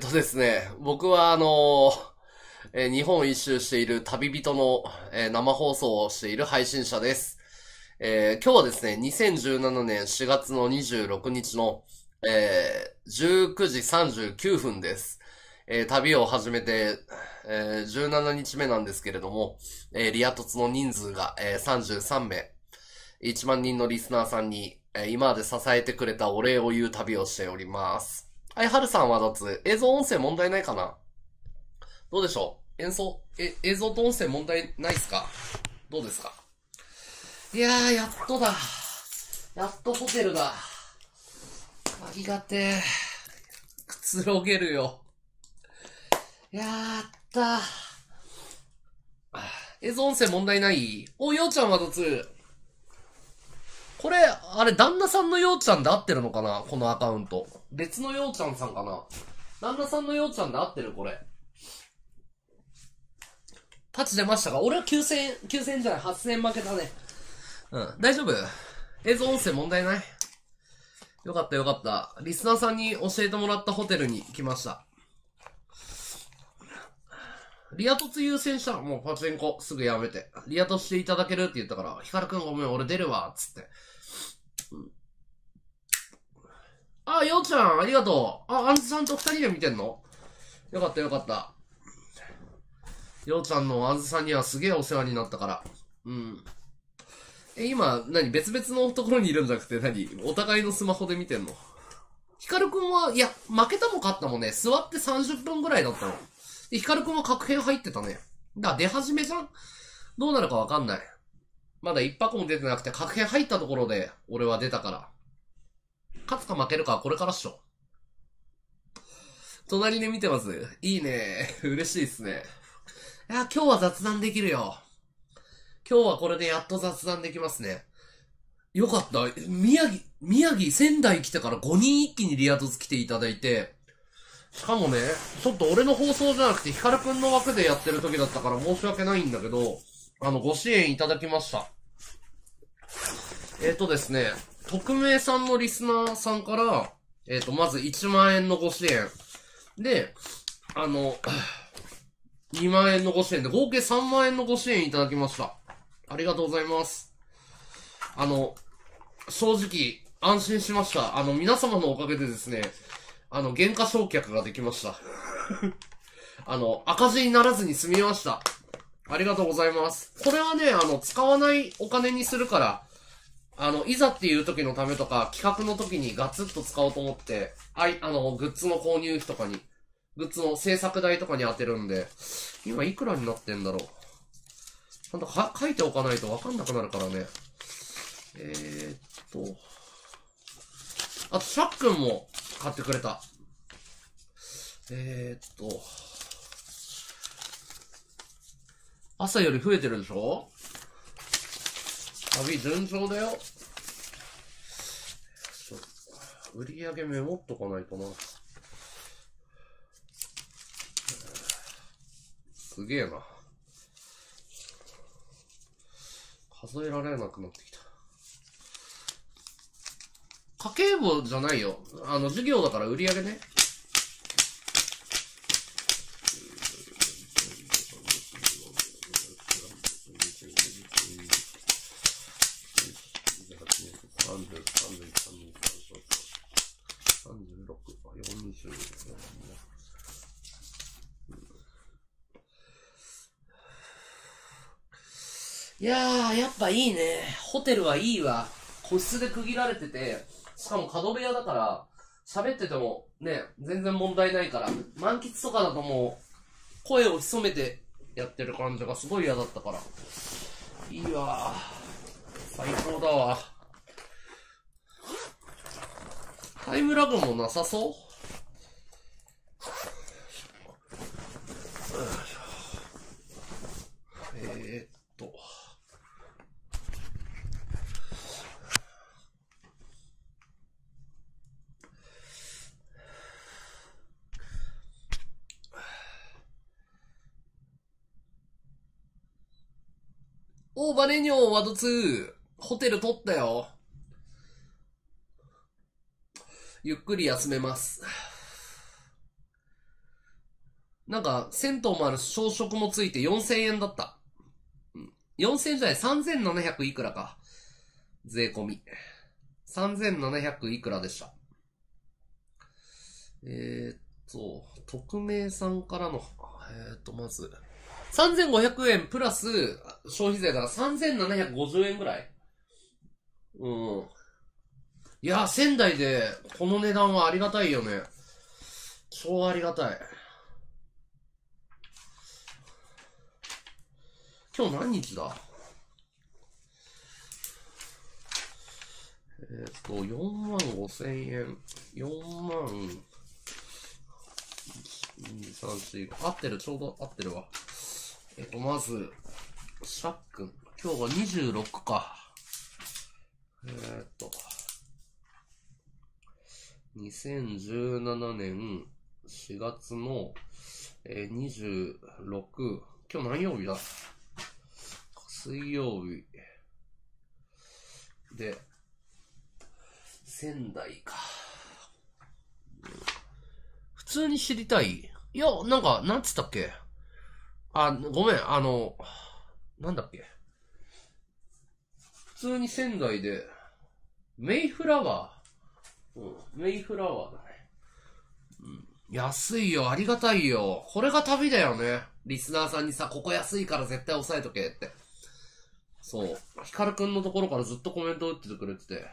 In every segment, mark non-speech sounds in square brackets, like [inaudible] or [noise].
えっとですね、僕はあのえー、日本一周している旅人の、えー、生放送をしている配信者です。えー、今日はですね、2017年4月の26日の、えー、19時39分です。え旅を始めて、え17日目なんですけれども、えリア凸の人数が、え33名、1万人のリスナーさんに、え今まで支えてくれたお礼を言う旅をしております。はい、はるさんは脱。映像音声問題ないかなどうでしょう演奏、え、映像と音声問題ないっすかどうですかいやー、やっとだ。やっとホテルだ。ありがてー。くつろげるよ。やった映像音声問題ないお、ようちゃんは脱。これ、あれ、旦那さんのようちゃんで合ってるのかなこのアカウント。別のようちゃんさんかな旦那さんのようちゃんで合ってるこれ。パチ出ましたか俺は9000 9000じゃない、8000負けたね。うん、大丈夫映像音声問題ないよかったよかった。リスナーさんに教えてもらったホテルに来ました。リア突優先したらもうパチンコすぐやめて。リアとしていただけるって言ったから、ヒカルくんごめん俺出るわ、つって。あ、ようちゃん、ありがとう。あ、アンズさんと二人で見てんのよかったよかった。ようちゃんのンズさんにはすげえお世話になったから。うん。え、今、何別々のところにいるんじゃなくて何、お互いのスマホで見てんのヒカルくんは、いや、負けたも勝ったもね、座って30分ぐらいだったの。で、ヒカルくんは確変入ってたね。だ、出始めじゃんどうなるかわかんない。まだ一泊も出てなくて、確変入ったところで、俺は出たから。勝つか負けるかはこれからっしょ。隣で見てます。いいね。[laughs] 嬉しいですね。いや、今日は雑談できるよ。今日はこれでやっと雑談できますね。よかった。宮城、宮城、仙台来てから5人一気にリアドズ来ていただいて、しかもね、ちょっと俺の放送じゃなくて、ヒカルくんの枠でやってる時だったから申し訳ないんだけど、あの、ご支援いただきました。えっ、ー、とですね、匿名さんのリスナーさんから、えっ、ー、と、まず1万円のご支援。で、あの、2 [sighs] 万円のご支援で、合計3万円のご支援いただきました。ありがとうございます。あの、正直、安心しました。あの、皆様のおかげでですね、あの、減価償却ができました。[laughs] あの、赤字にならずに済みました。ありがとうございます。これはね、あの、使わないお金にするから、あの、いざっていう時のためとか、企画の時にガツッと使おうと思って、あい、あの、グッズの購入費とかに、グッズの制作代とかに当てるんで、今いくらになってんだろう。ちゃんと書いておかないとわかんなくなるからね。えー、っと。あと、シャックンも買ってくれた。えー、っと。朝より増えてるでしょ旅順調だよ。売り上げメモっとかないとな。すげえな。数えられなくなってきた。家計簿じゃないよ。あの、授業だから売り上げね。いやー、やっぱいいね。ホテルはいいわ。個室で区切られてて、しかも角部屋だから、喋っててもね、全然問題ないから、満喫とかだともう、声を潜めてやってる感じがすごい嫌だったから。いいわ最高だわ。タイムラグもなさそうバネニョーワード2、ホテル取ったよ。ゆっくり休めます。なんか、銭湯もあるし、朝食もついて4000円だった。4000円じゃない、3700いくらか。税込み。3700いくらでした。えー、っと、匿名さんからの、えー、っと、まず、3500円プラス消費税だから3750円ぐらいうん。いや、仙台でこの値段はありがたいよね。超ありがたい。今日何日だえっ、と、4万5千円。4万、2、3、4、5。合ってる、ちょうど合ってるわ。えっと、まず、シャックン。今日が26か。えっと、2017年4月の、えー、26、今日何曜日だ水曜日。で、仙台か。普通に知りたいいや、なんか、なんつったっけあ、ごめん、あの、なんだっけ。普通に仙台で、メイフラワー。うん、メイフラワーだね。うん、安いよ、ありがたいよ。これが旅だよね。リスナーさんにさ、ここ安いから絶対押さえとけって。そう。ヒカルくんのところからずっとコメント打っててくれてて。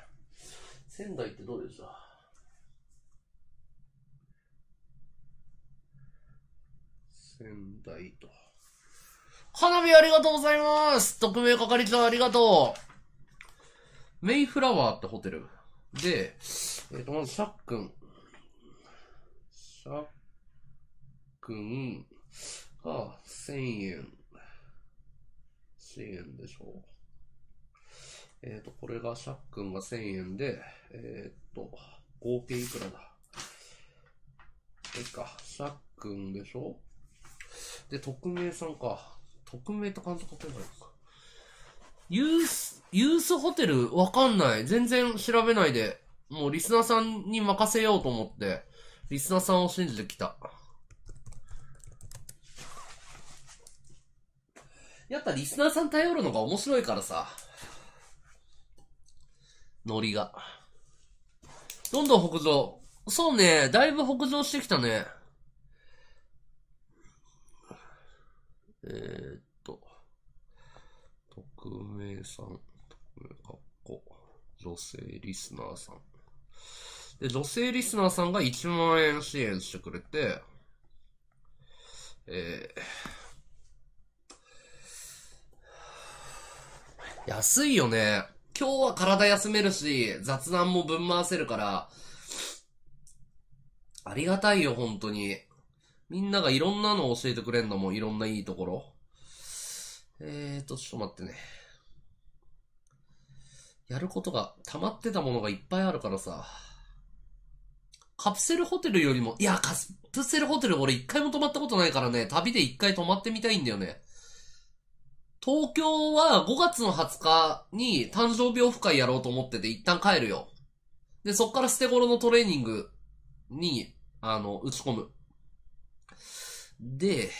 仙台ってどうでした仙台と。花火ありがとうございます特命係長ありがとうメイフラワーってホテル。で、えっ、ー、と、まず、シャックン。シャックンが1000円。1000円でしょう。えっ、ー、と、これがシャックンが1000円で、えっ、ー、と、合計いくらだえっか、シャックンでしょで、匿名さんか。匿名と監督は今回か。ユース、ユースホテルわかんない。全然調べないで。もうリスナーさんに任せようと思って、リスナーさんを信じてきた。やっぱリスナーさん頼るのが面白いからさ。ノリが。どんどん北上。そうね、だいぶ北上してきたね。えー、っと、匿名さん、匿名かっこ、女性リスナーさん。で、女性リスナーさんが1万円支援してくれて、えー、安いよね。今日は体休めるし、雑談もぶん回せるから、ありがたいよ、本当に。みんながいろんなのを教えてくれるのもいろんないいところ。えーと、ちょっと待ってね。やることが、溜まってたものがいっぱいあるからさ。カプセルホテルよりも、いや、カプセルホテル俺一回も泊まったことないからね、旅で一回泊まってみたいんだよね。東京は5月の20日に誕生日オフ会やろうと思ってて一旦帰るよ。で、そっから捨て頃のトレーニングに、あの、打ち込む。で、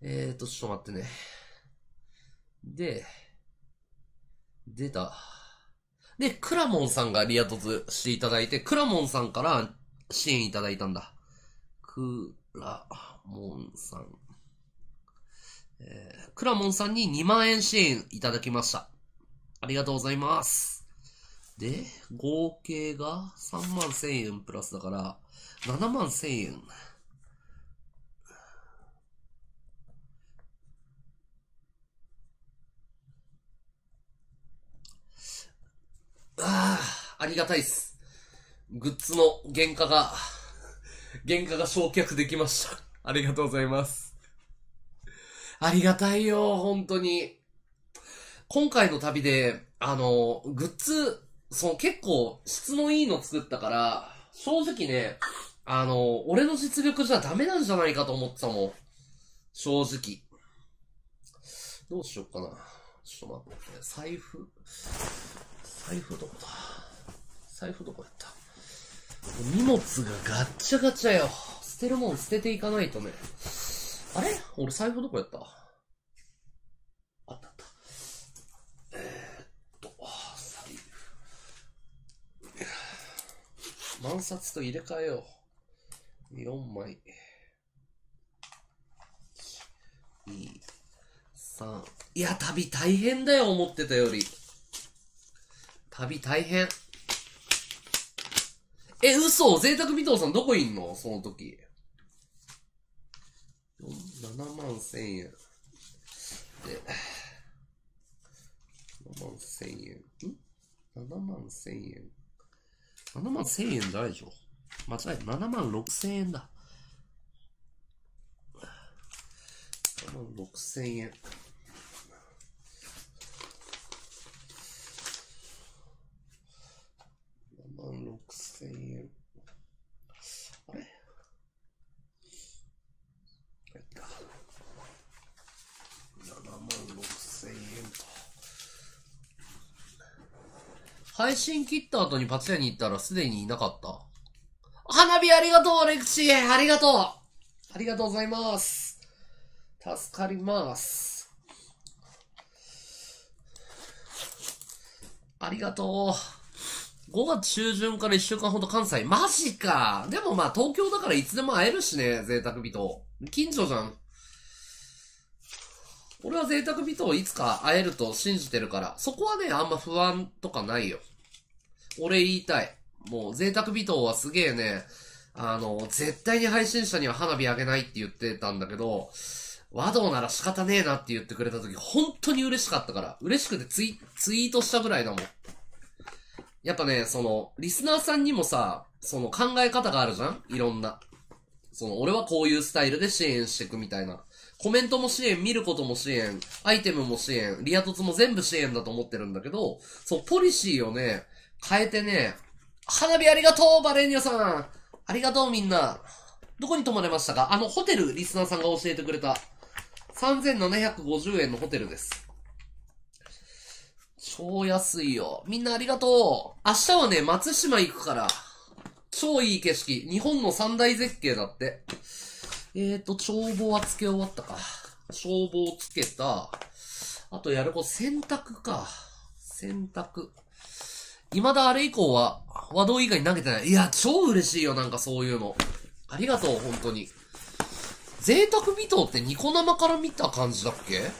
えっ、ー、と、ちょっと待ってね。で、出た。で、クラモンさんがリアツしていただいて、クラモンさんから支援いただいたんだ。クラモンさん。えー、クラモンさんに2万円支援いただきました。ありがとうございます。で、合計が3万1000円プラスだから、7万1000円。ああ、ありがたいっす。グッズの原価が、[laughs] 原価が焼却できました。ありがとうございます。ありがたいよ、本当に。今回の旅で、あの、グッズ、その結構質のいいの作ったから、正直ね、あの、俺の実力じゃダメなんじゃないかと思ってたもん。正直。どうしよっかな。ちょっと待って、財布。財布どこだ財布どこやった荷物がガッチャガチャよ。捨てるもん捨てていかないとね。あれ俺財布どこやったあったあった。えー、っと、財布。万札と入れ替えよう。4枚。2、3。いや、旅大変だよ、思ってたより。旅大変。え、嘘贅沢尾藤さんどこいんのその時。7万1000円。で、7万1000円。ん ?7 万1000円。7万1000円じゃないでしょ。間違えた。7万6000円だ。7万6000円。千円。あれやった。7万6000円と。配信切った後にパチ屋に行ったらすでにいなかった。花火ありがとう、レクシーありがとうありがとうございます。助かります。ありがとう。5月中旬から1週間ほど関西。マジか。でもまあ東京だからいつでも会えるしね、贅沢人。近所じゃん。俺は贅沢人をいつか会えると信じてるから、そこはね、あんま不安とかないよ。俺言いたい。もう贅沢人はすげえね、あの、絶対に配信者には花火あげないって言ってたんだけど、和道なら仕方ねえなって言ってくれた時、本当に嬉しかったから、嬉しくてツイツイートしたぐらいだもん。やっぱね、その、リスナーさんにもさ、その考え方があるじゃんいろんな。その、俺はこういうスタイルで支援していくみたいな。コメントも支援、見ることも支援、アイテムも支援、リアトツも全部支援だと思ってるんだけど、そう、ポリシーをね、変えてね、花火ありがとうバレーニャさんありがとうみんなどこに泊まれましたかあの、ホテル、リスナーさんが教えてくれた、3750円のホテルです。超安いよ。みんなありがとう。明日はね、松島行くから。超いい景色。日本の三大絶景だって。えーと、帳簿は付け終わったか。帳簿を付けた。あとやる子、洗濯か。洗濯。未だあれ以降は、和道以外に投げてない。いや、超嬉しいよ、なんかそういうの。ありがとう、本当に。贅沢美糖ってニコ生から見た感じだっけ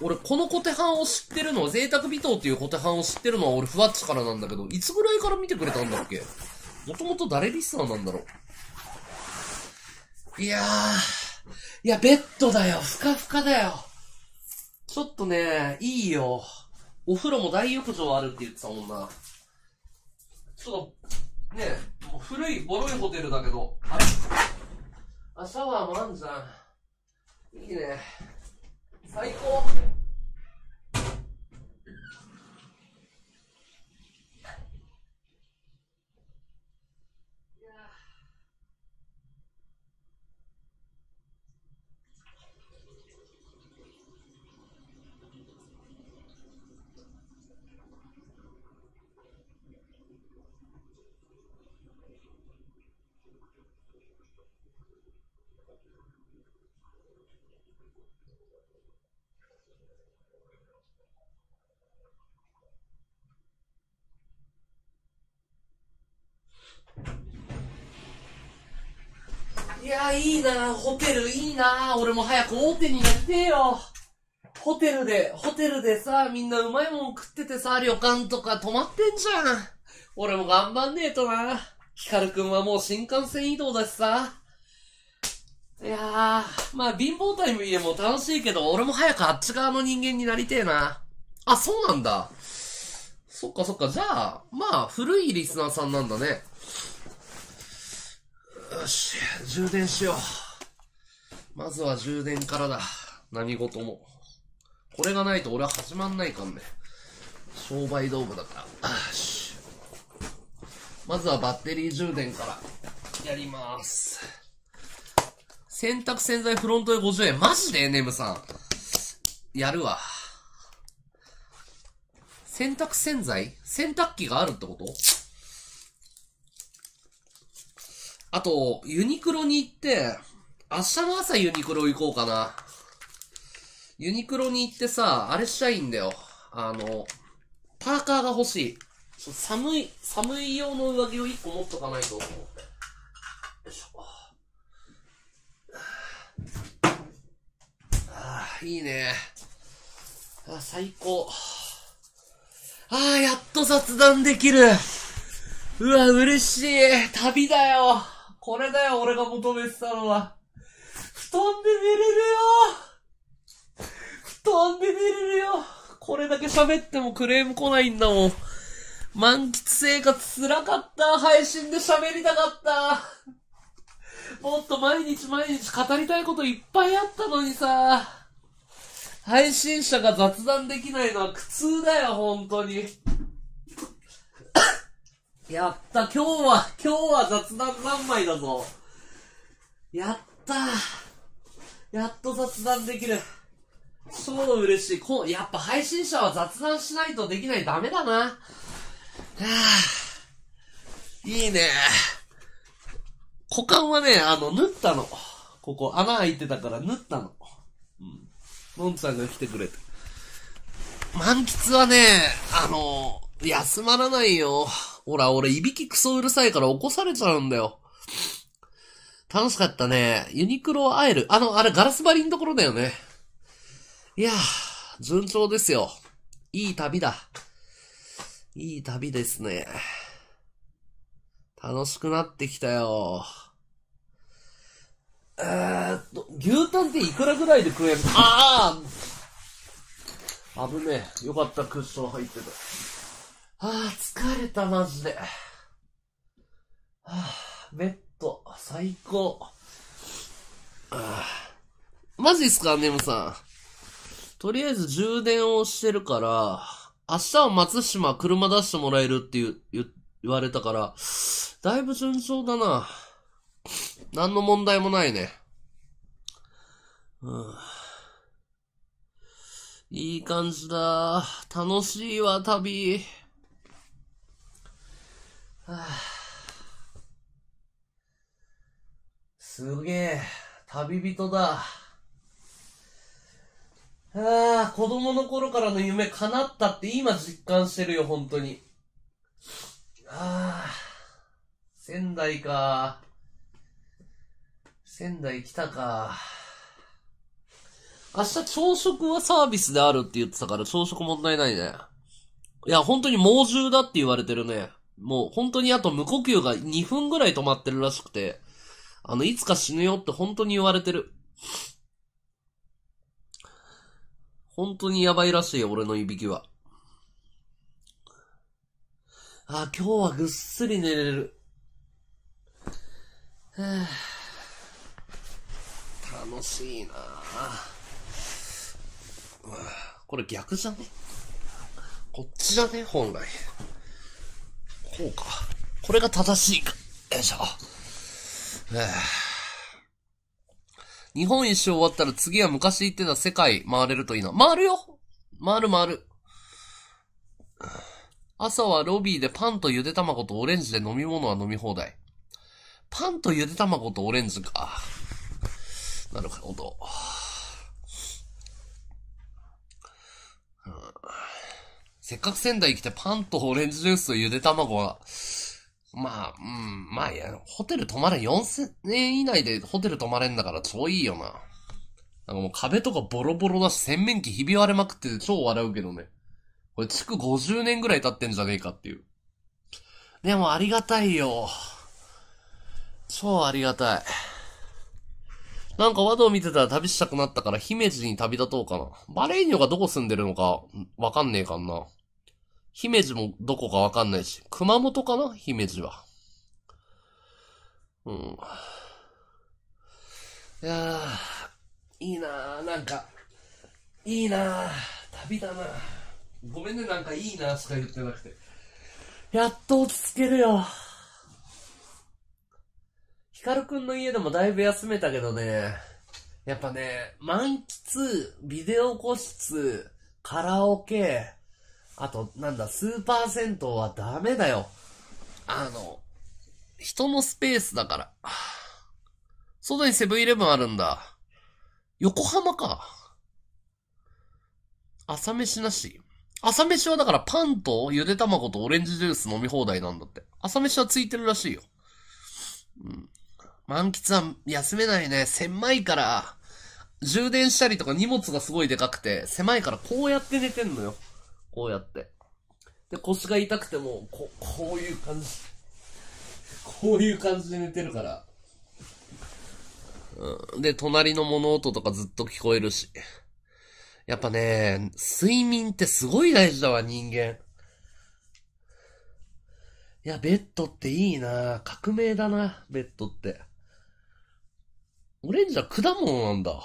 俺、このテ手ンを知ってるのは、贅沢微糖っていうテ手ンを知ってるのは、俺、ふわっちからなんだけど、いつぐらいから見てくれたんだっけもともと誰リスナーなんだろういやー。いや、ベッドだよ。ふかふかだよ。ちょっとね、いいよ。お風呂も大浴場あるって言ってたもんな。ちょっと、ねもう古い、ボロいホテルだけど、あれあ、シャワーもあんじゃん。いいね。最高いやいいなホテルいいな俺も早く大手になってよ。ホテルで、ホテルでさ、みんなうまいもん食っててさ、旅館とか泊まってんじゃん。俺も頑張んねえとな。ヒカルくんはもう新幹線移動だしさ。いやー、まあ貧乏タイム家も楽しいけど、俺も早くあっち側の人間になりてえな。あ、そうなんだ。そっかそっか。じゃあ、まあ、古いリスナーさんなんだね。よし、充電しよう。まずは充電からだ。何事も。これがないと俺は始まんないかんね。商売道具だから。まずはバッテリー充電からやります。洗濯洗剤フロントで50円。マジで ?NM さん。やるわ。洗濯洗剤洗濯機があるってことあと、ユニクロに行って、明日の朝ユニクロ行こうかな。ユニクロに行ってさ、あれしたいんだよ。あの、パーカーが欲しい。寒い、寒い用の上着を一個持っとかないと思よいしょ。ああ、いいね。あ、最高。ああ、やっと雑談できる。うわ、嬉しい。旅だよ。これだよ、俺が求めてたのは。布団で寝れるよ布団で寝れるよこれだけ喋ってもクレーム来ないんだもん。満喫生活辛かった。配信で喋りたかった。もっと毎日毎日語りたいこといっぱいあったのにさ。配信者が雑談できないのは苦痛だよ、本当に。やった今日は、今日は雑談三枚だぞやったやっと雑談できる超嬉しい。こう、やっぱ配信者は雑談しないとできない。ダメだな。はぁ、いいね。股間はね、あの、縫ったの。ここ、穴開いてたから縫ったの。うん。のんさんが来てくれて。満喫はね、あの、休まらないよ。ほら、俺、いびきクソうるさいから起こされちゃうんだよ。楽しかったね。ユニクロ会える。あの、あれ、ガラス張りのところだよね。いやー、順調ですよ。いい旅だ。いい旅ですね。楽しくなってきたよ。えーっと、牛タンっていくらぐらいで食えるああ危ねえ。よかった、クッション入ってた。ああ、疲れた、マジで。あベッド、最高。あマジっすか、ネムさん。とりあえず充電をしてるから、明日は松島車出してもらえるって言われたから、だいぶ順調だな。何の問題もないね。うん、いい感じだ。楽しいわ、旅。あ、すげえ、旅人だ。ああ、子供の頃からの夢叶ったって今実感してるよ、本当に。ああ、仙台か。仙台来たか。明日朝食はサービスであるって言ってたから朝食問題ないね。いや、本当に猛獣だって言われてるね。もう本当にあと無呼吸が2分ぐらい止まってるらしくて、あの、いつか死ぬよって本当に言われてる。本当にやばいらしいよ、俺のいびきは。あ、今日はぐっすり寝れる。は楽しいなこれ逆じゃねこっちじゃね本来。こうか。これが正しいか。よいしょ。日本一周終わったら次は昔行ってた世界回れるといいな。回るよ回る回る。朝はロビーでパンとゆで卵とオレンジで飲み物は飲み放題。パンとゆで卵とオレンジか。なるほど。せっかく仙台来てパンとオレンジジュースとゆで卵は、まあ、うん、まあいや、ホテル泊まれ、4000円以内でホテル泊まれんだから超いいよな。なんかもう壁とかボロボロだし、洗面器ひび割れまくってて超笑うけどね。これ築50年ぐらい経ってんじゃねえかっていう。でもありがたいよ。超ありがたい。なんか窓を見てたら旅したくなったから姫路に旅立とうかな。バレーニョがどこ住んでるのかわかんねえかんな。姫路もどこかわかんないし、熊本かな姫路は。うん。いやー、いいなー、なんか、いいなー、旅だなごめんね、なんかいいなーしか言ってなくて。やっと落ち着けるよ。ヒカルくんの家でもだいぶ休めたけどね、やっぱね、満喫、ビデオ個室、カラオケ、あと、なんだ、スーパー銭湯はダメだよ。あの、人のスペースだから。外にセブンイレブンあるんだ。横浜か。朝飯なし。朝飯はだからパンとゆで卵とオレンジジュース飲み放題なんだって。朝飯はついてるらしいよ。うん。満喫は休めないね。狭いから、充電したりとか荷物がすごいでかくて、狭いからこうやって寝てんのよ。こうやって。で、腰が痛くても、こ、こういう感じ。こういう感じで寝てるから。うん、で、隣の物音とかずっと聞こえるし。やっぱね、睡眠ってすごい大事だわ、人間。いや、ベッドっていいな革命だな、ベッドって。オレンジは果物なんだ。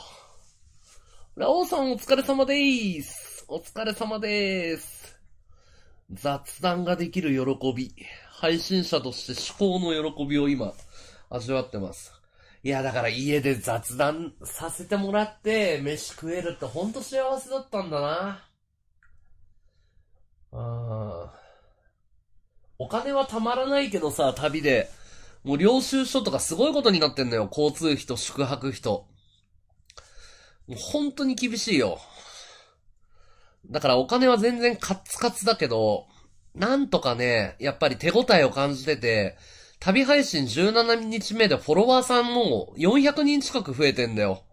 ラオウさんお疲れ様でーす。お疲れ様です。雑談ができる喜び。配信者として思考の喜びを今、味わってます。いや、だから家で雑談させてもらって、飯食えるってほんと幸せだったんだな。うん。お金はたまらないけどさ、旅で。もう領収書とかすごいことになってんのよ。交通費と宿泊費と。もう本当に厳しいよ。だからお金は全然カツカツだけど、なんとかね、やっぱり手応えを感じてて、旅配信17日目でフォロワーさんも400人近く増えてんだよ。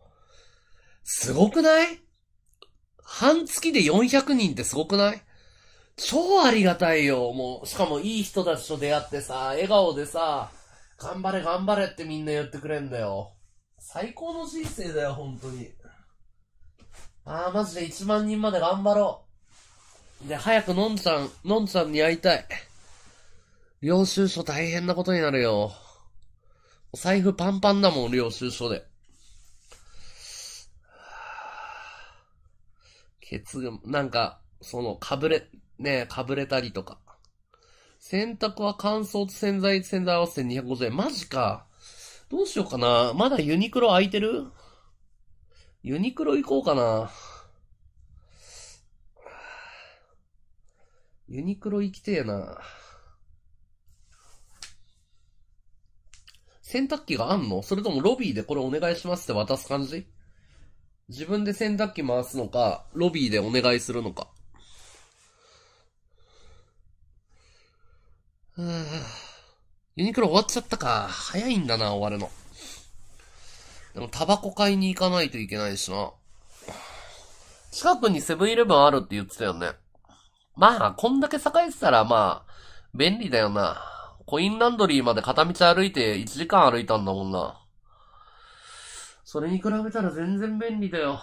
すごくない半月で400人ってすごくない超ありがたいよ、もう。しかもいい人たちと出会ってさ、笑顔でさ、頑張れ頑張れってみんな言ってくれんだよ。最高の人生だよ、本当に。ああ、マジで1万人まで頑張ろう。で、早くのんさん、のんさんに会いたい。領収書大変なことになるよ。お財布パンパンだもん、領収書で。ケツが、なんか、その、かぶれ、ねかぶれたりとか。洗濯は乾燥と洗剤、洗剤合わせて250円。マジか。どうしようかな。まだユニクロ空いてるユニクロ行こうかな。ユニクロ行きてえな。洗濯機があんのそれともロビーでこれお願いしますって渡す感じ自分で洗濯機回すのか、ロビーでお願いするのか。ユニクロ終わっちゃったか。早いんだな、終わるの。でもタバコ買いに行かないといけないしな。近くにセブンイレブンあるって言ってたよね。まあ、こんだけ栄えてたらまあ、便利だよな。コインランドリーまで片道歩いて1時間歩いたんだもんな。それに比べたら全然便利だよ。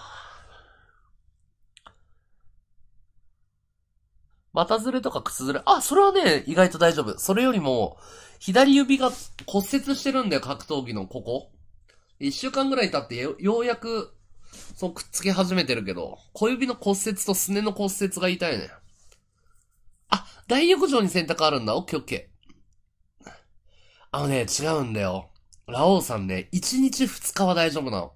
股ずれとか靴ずれ。あ、それはね、意外と大丈夫。それよりも、左指が骨折してるんだよ、格闘技のここ。一週間ぐらい経ってよ、ようやく、そう、くっつけ始めてるけど、小指の骨折とすねの骨折が痛いね。あ、大浴場に洗濯あるんだ。オッケーオッケー。あのね、違うんだよ。ラオウさんね、1日2日は大丈夫なの。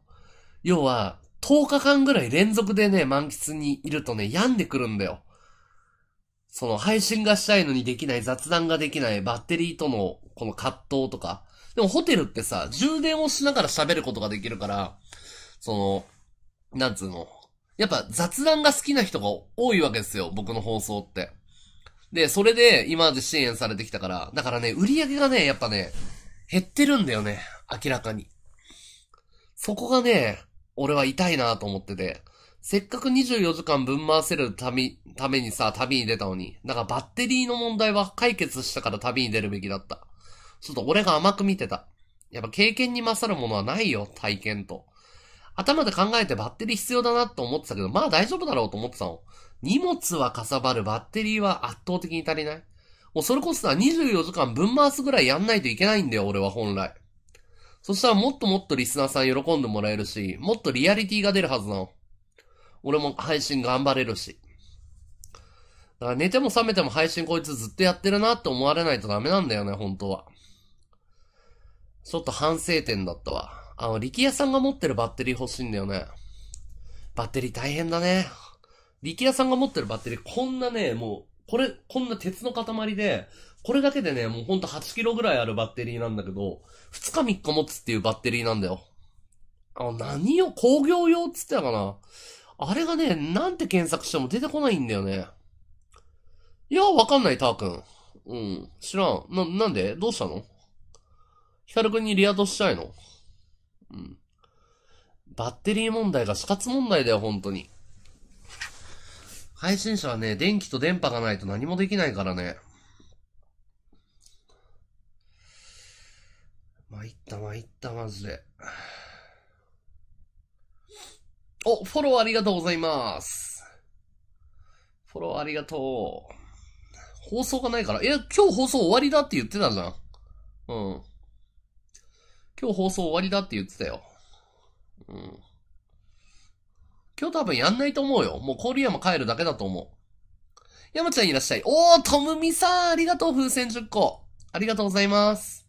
要は、10日間ぐらい連続でね、満喫にいるとね、病んでくるんだよ。その、配信がしたいのにできない、雑談ができない、バッテリーとの、この葛藤とか、でもホテルってさ、充電をしながら喋ることができるから、その、なんつうの。やっぱ雑談が好きな人が多いわけですよ、僕の放送って。で、それで今まで支援されてきたから、だからね、売り上げがね、やっぱね、減ってるんだよね、明らかに。そこがね、俺は痛いなと思ってて。せっかく24時間分回せるため、ためにさ、旅に出たのに。だからバッテリーの問題は解決したから旅に出るべきだった。ちょっと俺が甘く見てた。やっぱ経験に勝るものはないよ、体験と。頭で考えてバッテリー必要だなと思ってたけど、まあ大丈夫だろうと思ってたの。荷物はかさばる、バッテリーは圧倒的に足りない。もうそれこそさ、24時間分回すぐらいやんないといけないんだよ、俺は本来。そしたらもっともっとリスナーさん喜んでもらえるし、もっとリアリティが出るはずなの。俺も配信頑張れるし。だから寝ても覚めても配信こいつずっとやってるなって思われないとダメなんだよね、本当は。ちょっと反省点だったわ。あの、力也さんが持ってるバッテリー欲しいんだよね。バッテリー大変だね。力也さんが持ってるバッテリー、こんなね、もう、これ、こんな鉄の塊で、これだけでね、もうほんと8キロぐらいあるバッテリーなんだけど、2日3日持つっていうバッテリーなんだよ。あ、の、何を工業用っつってたかなあれがね、なんて検索しても出てこないんだよね。いや、わかんない、ター君。うん、知らん。な、なんでどうしたのヒカル君にリアドしたいのうん。バッテリー問題が死活問題だよ、本当に。配信者はね、電気と電波がないと何もできないからね。参った参ったマジで。お、フォローありがとうございます。フォローありがとう。放送がないから。いや、今日放送終わりだって言ってたじゃん。うん。今日放送終わりだって言ってたよ。うん。今日多分やんないと思うよ。もう郡山帰るだけだと思う。山ちゃんいらっしゃい。おー、とむみさんありがとう、風船10個。ありがとうございます。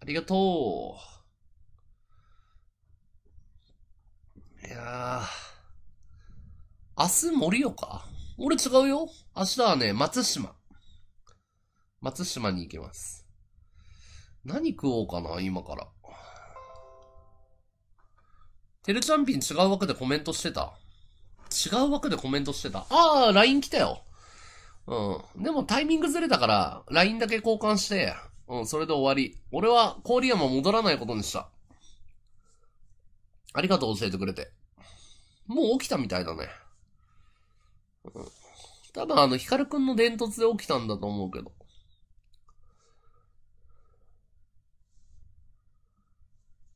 ありがとう。いやー。明日森岡俺違うよ。明日はね、松島。松島に行きます。何食おうかな、今から。てるちゃんぴん違う枠でコメントしてた。違う枠でコメントしてた。ああ、LINE 来たよ。うん。でもタイミングずれたから、LINE だけ交換して、うん、それで終わり。俺は郡山戻らないことにした。ありがとう教えてくれて。もう起きたみたいだね。うん。多分あの、ヒカルくんの伝突で起きたんだと思うけど。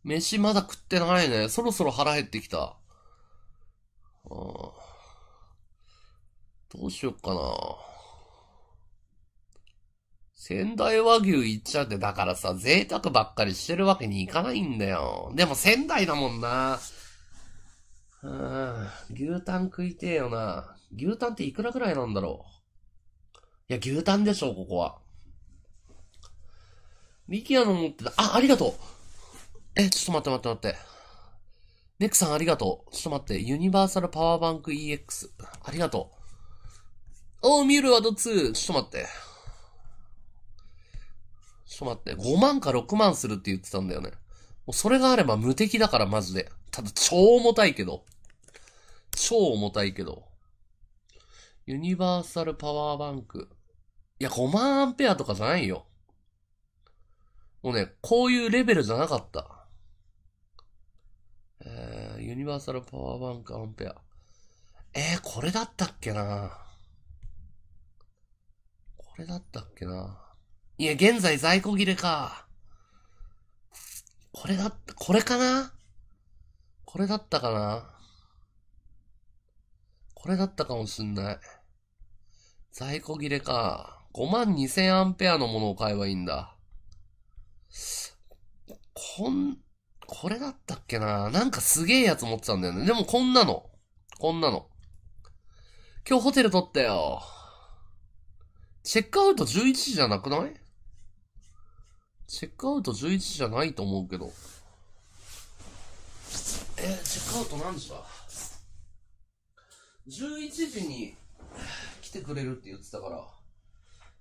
飯まだ食ってないね。そろそろ腹減ってきた。どうしよっかな。仙台和牛行っちゃって、だからさ、贅沢ばっかりしてるわけにいかないんだよ。でも仙台だもんな。うん、牛タン食いてえよな。牛タンっていくらぐらいなんだろう。いや、牛タンでしょ、ここは。ミキアの持ってた。あ、ありがとうえ、ちょっと待って待って待って。ネクさんありがとう。ちょっと待って、ユニバーサルパワーバンク EX。ありがとう。おー、ミュールワード2。ちょっと待って。ちょっと待って、5万か6万するって言ってたんだよね。もうそれがあれば無敵だからマジで。ただ超重たいけど。超重たいけど。ユニバーサルパワーバンク。いや、5万アンペアとかじゃないよ。もうね、こういうレベルじゃなかった。えー、ユニバーサルパワーバンクアンペア。えー、これだったっけなこれだったっけないや、現在在庫切れか。これだった、これかなこれだったかなこれだったかもしんない。在庫切れか。5万2000アンペアのものを買えばいいんだ。こん、これだったっけななんかすげえやつ持ってたんだよね。でもこんなの。こんなの。今日ホテル取ったよ。チェックアウト11時じゃなくないチェックアウト11時じゃないと思うけど。えチェックアウト何時だ ?11 時に来てくれるって言ってたから、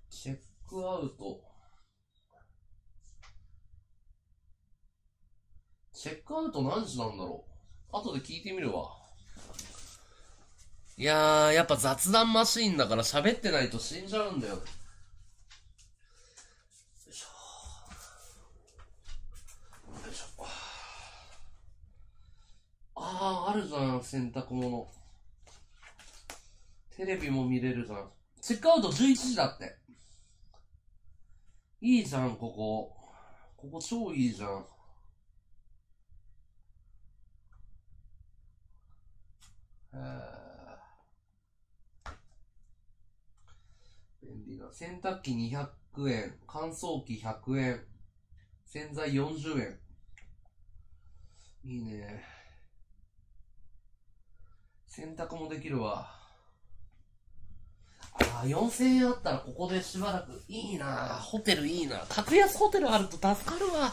チェックアウト。チェックアウト何時なんだろう。後で聞いてみるわ。いやー、やっぱ雑談マシーンだから喋ってないと死んじゃうんだよ。よいしょ。よいしょ。ああるじゃん、洗濯物。テレビも見れるじゃん。チェックアウト11時だって。いいじゃん、ここ。ここ超いいじゃん。便利な。洗濯機200円、乾燥機100円、洗剤40円。いいね。洗濯もできるわ。ああ、4000円あったらここでしばらくいいなホテルいいな格安ホテルあると助かるわ。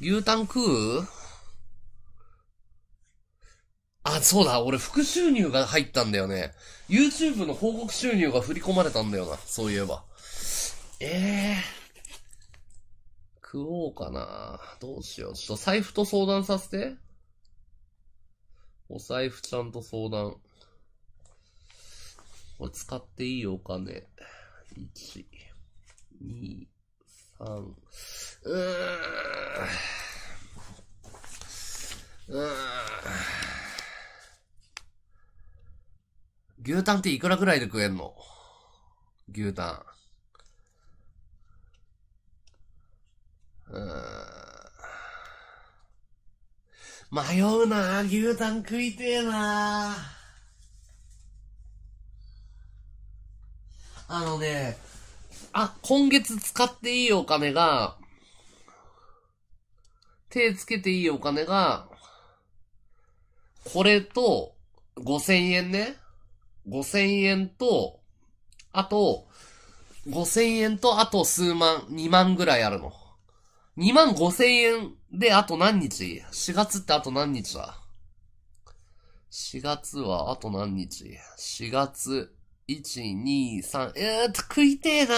牛タン食うあ、そうだ、俺副収入が入ったんだよね。YouTube の報告収入が振り込まれたんだよな、そういえば。ええー、食おうかな。どうしよう。ちょっと財布と相談させて。お財布ちゃんと相談。これ使っていいお金。1、2、3。うーん。うーん。牛タンっていくらぐらいで食えんの牛タン。うーん。迷うな牛タン食いてえなあのね、あ、今月使っていいお金が、手つけていいお金が、これと、5000円ね。5000円と、あと、5000円とあと数万、2万ぐらいあるの。2万5000円であと何日 ?4 月ってあと何日だ ?4 月はあと何日 ?4 月、1、2、3、えーっと食いてえなー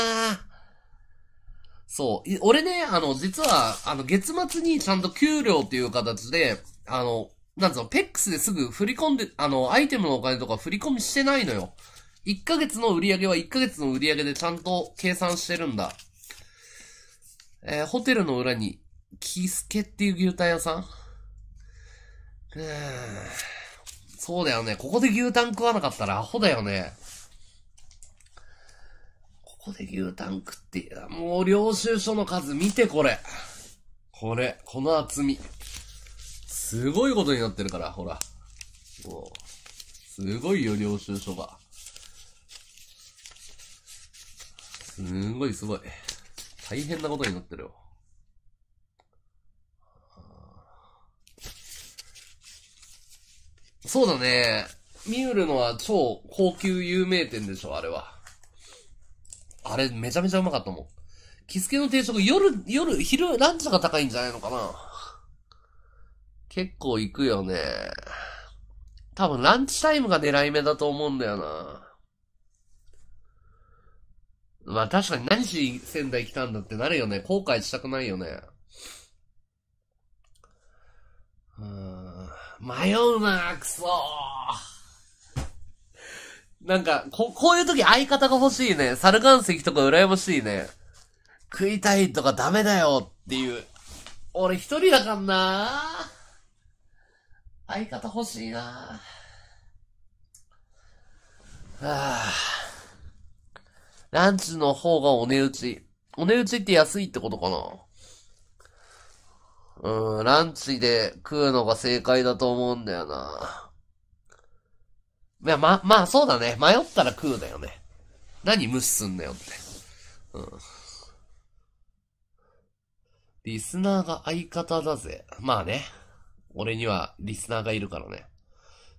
そう。俺ね、あの、実は、あの、月末にちゃんと給料っていう形で、あの、なんぞ、ペックスですぐ振り込んで、あの、アイテムのお金とか振り込みしてないのよ。1ヶ月の売り上げは1ヶ月の売り上げでちゃんと計算してるんだ。えー、ホテルの裏に、キスケっていう牛タン屋さんうん。そうだよね。ここで牛タン食わなかったらアホだよね。ここで牛タン食って、もう領収書の数見てこれ。これ、この厚み。すごいことになってるから、ほら。すごいよ、領収書が。すごいすごい。大変なことになってるよ。そうだね。ミュールのは超高級有名店でしょ、あれは。あれ、めちゃめちゃうまかったもん。キスケの定食、夜、夜、昼、ランチが高いんじゃないのかな結構行くよね。多分ランチタイムが狙い目だと思うんだよな。まあ確かに何し仙台来たんだってなるよね。後悔したくないよね。うん。迷うな、くそなんか、こ、こういう時相方が欲しいね。猿岩石とか羨ましいね。食いたいとかダメだよっていう。俺一人だからなー。相方欲しいなはランチの方がお値打ち。お値打ちって安いってことかなうん、ランチで食うのが正解だと思うんだよな。いや、ま、まあそうだね。迷ったら食うだよね。何無視すんだよって。うん。リスナーが相方だぜ。まあね。俺にはリスナーがいるからね。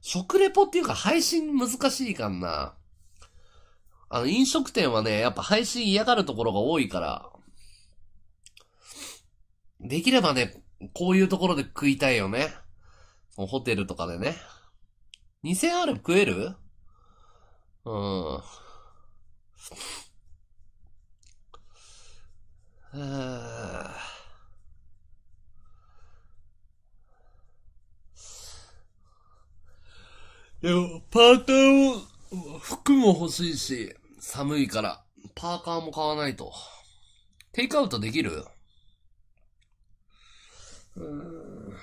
食レポっていうか配信難しいかんな。あの、飲食店はね、やっぱ配信嫌がるところが多いから、できればね、こういうところで食いたいよね。ホテルとかでね。2000ある食えるうん。うーいや、パーカーを、服も欲しいし、寒いから、パーカーも買わないと。テイクアウトできるうーん。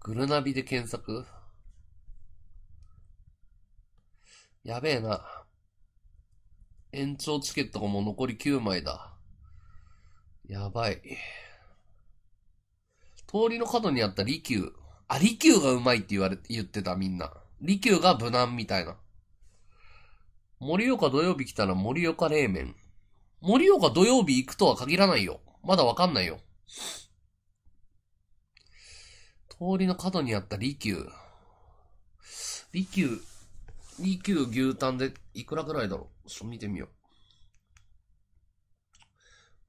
グルナビで検索やべえな。延長チケットがもう残り9枚だ。やばい。通りの角にあった利休。あ、利休がうまいって言われ、言ってたみんな。利休が無難みたいな。盛岡土曜日来たら盛岡冷麺。盛岡土曜日行くとは限らないよ。まだわかんないよ。通りの角にあった利休。利休、利休牛タンでいくらぐらいだろうちょっと見てみよう。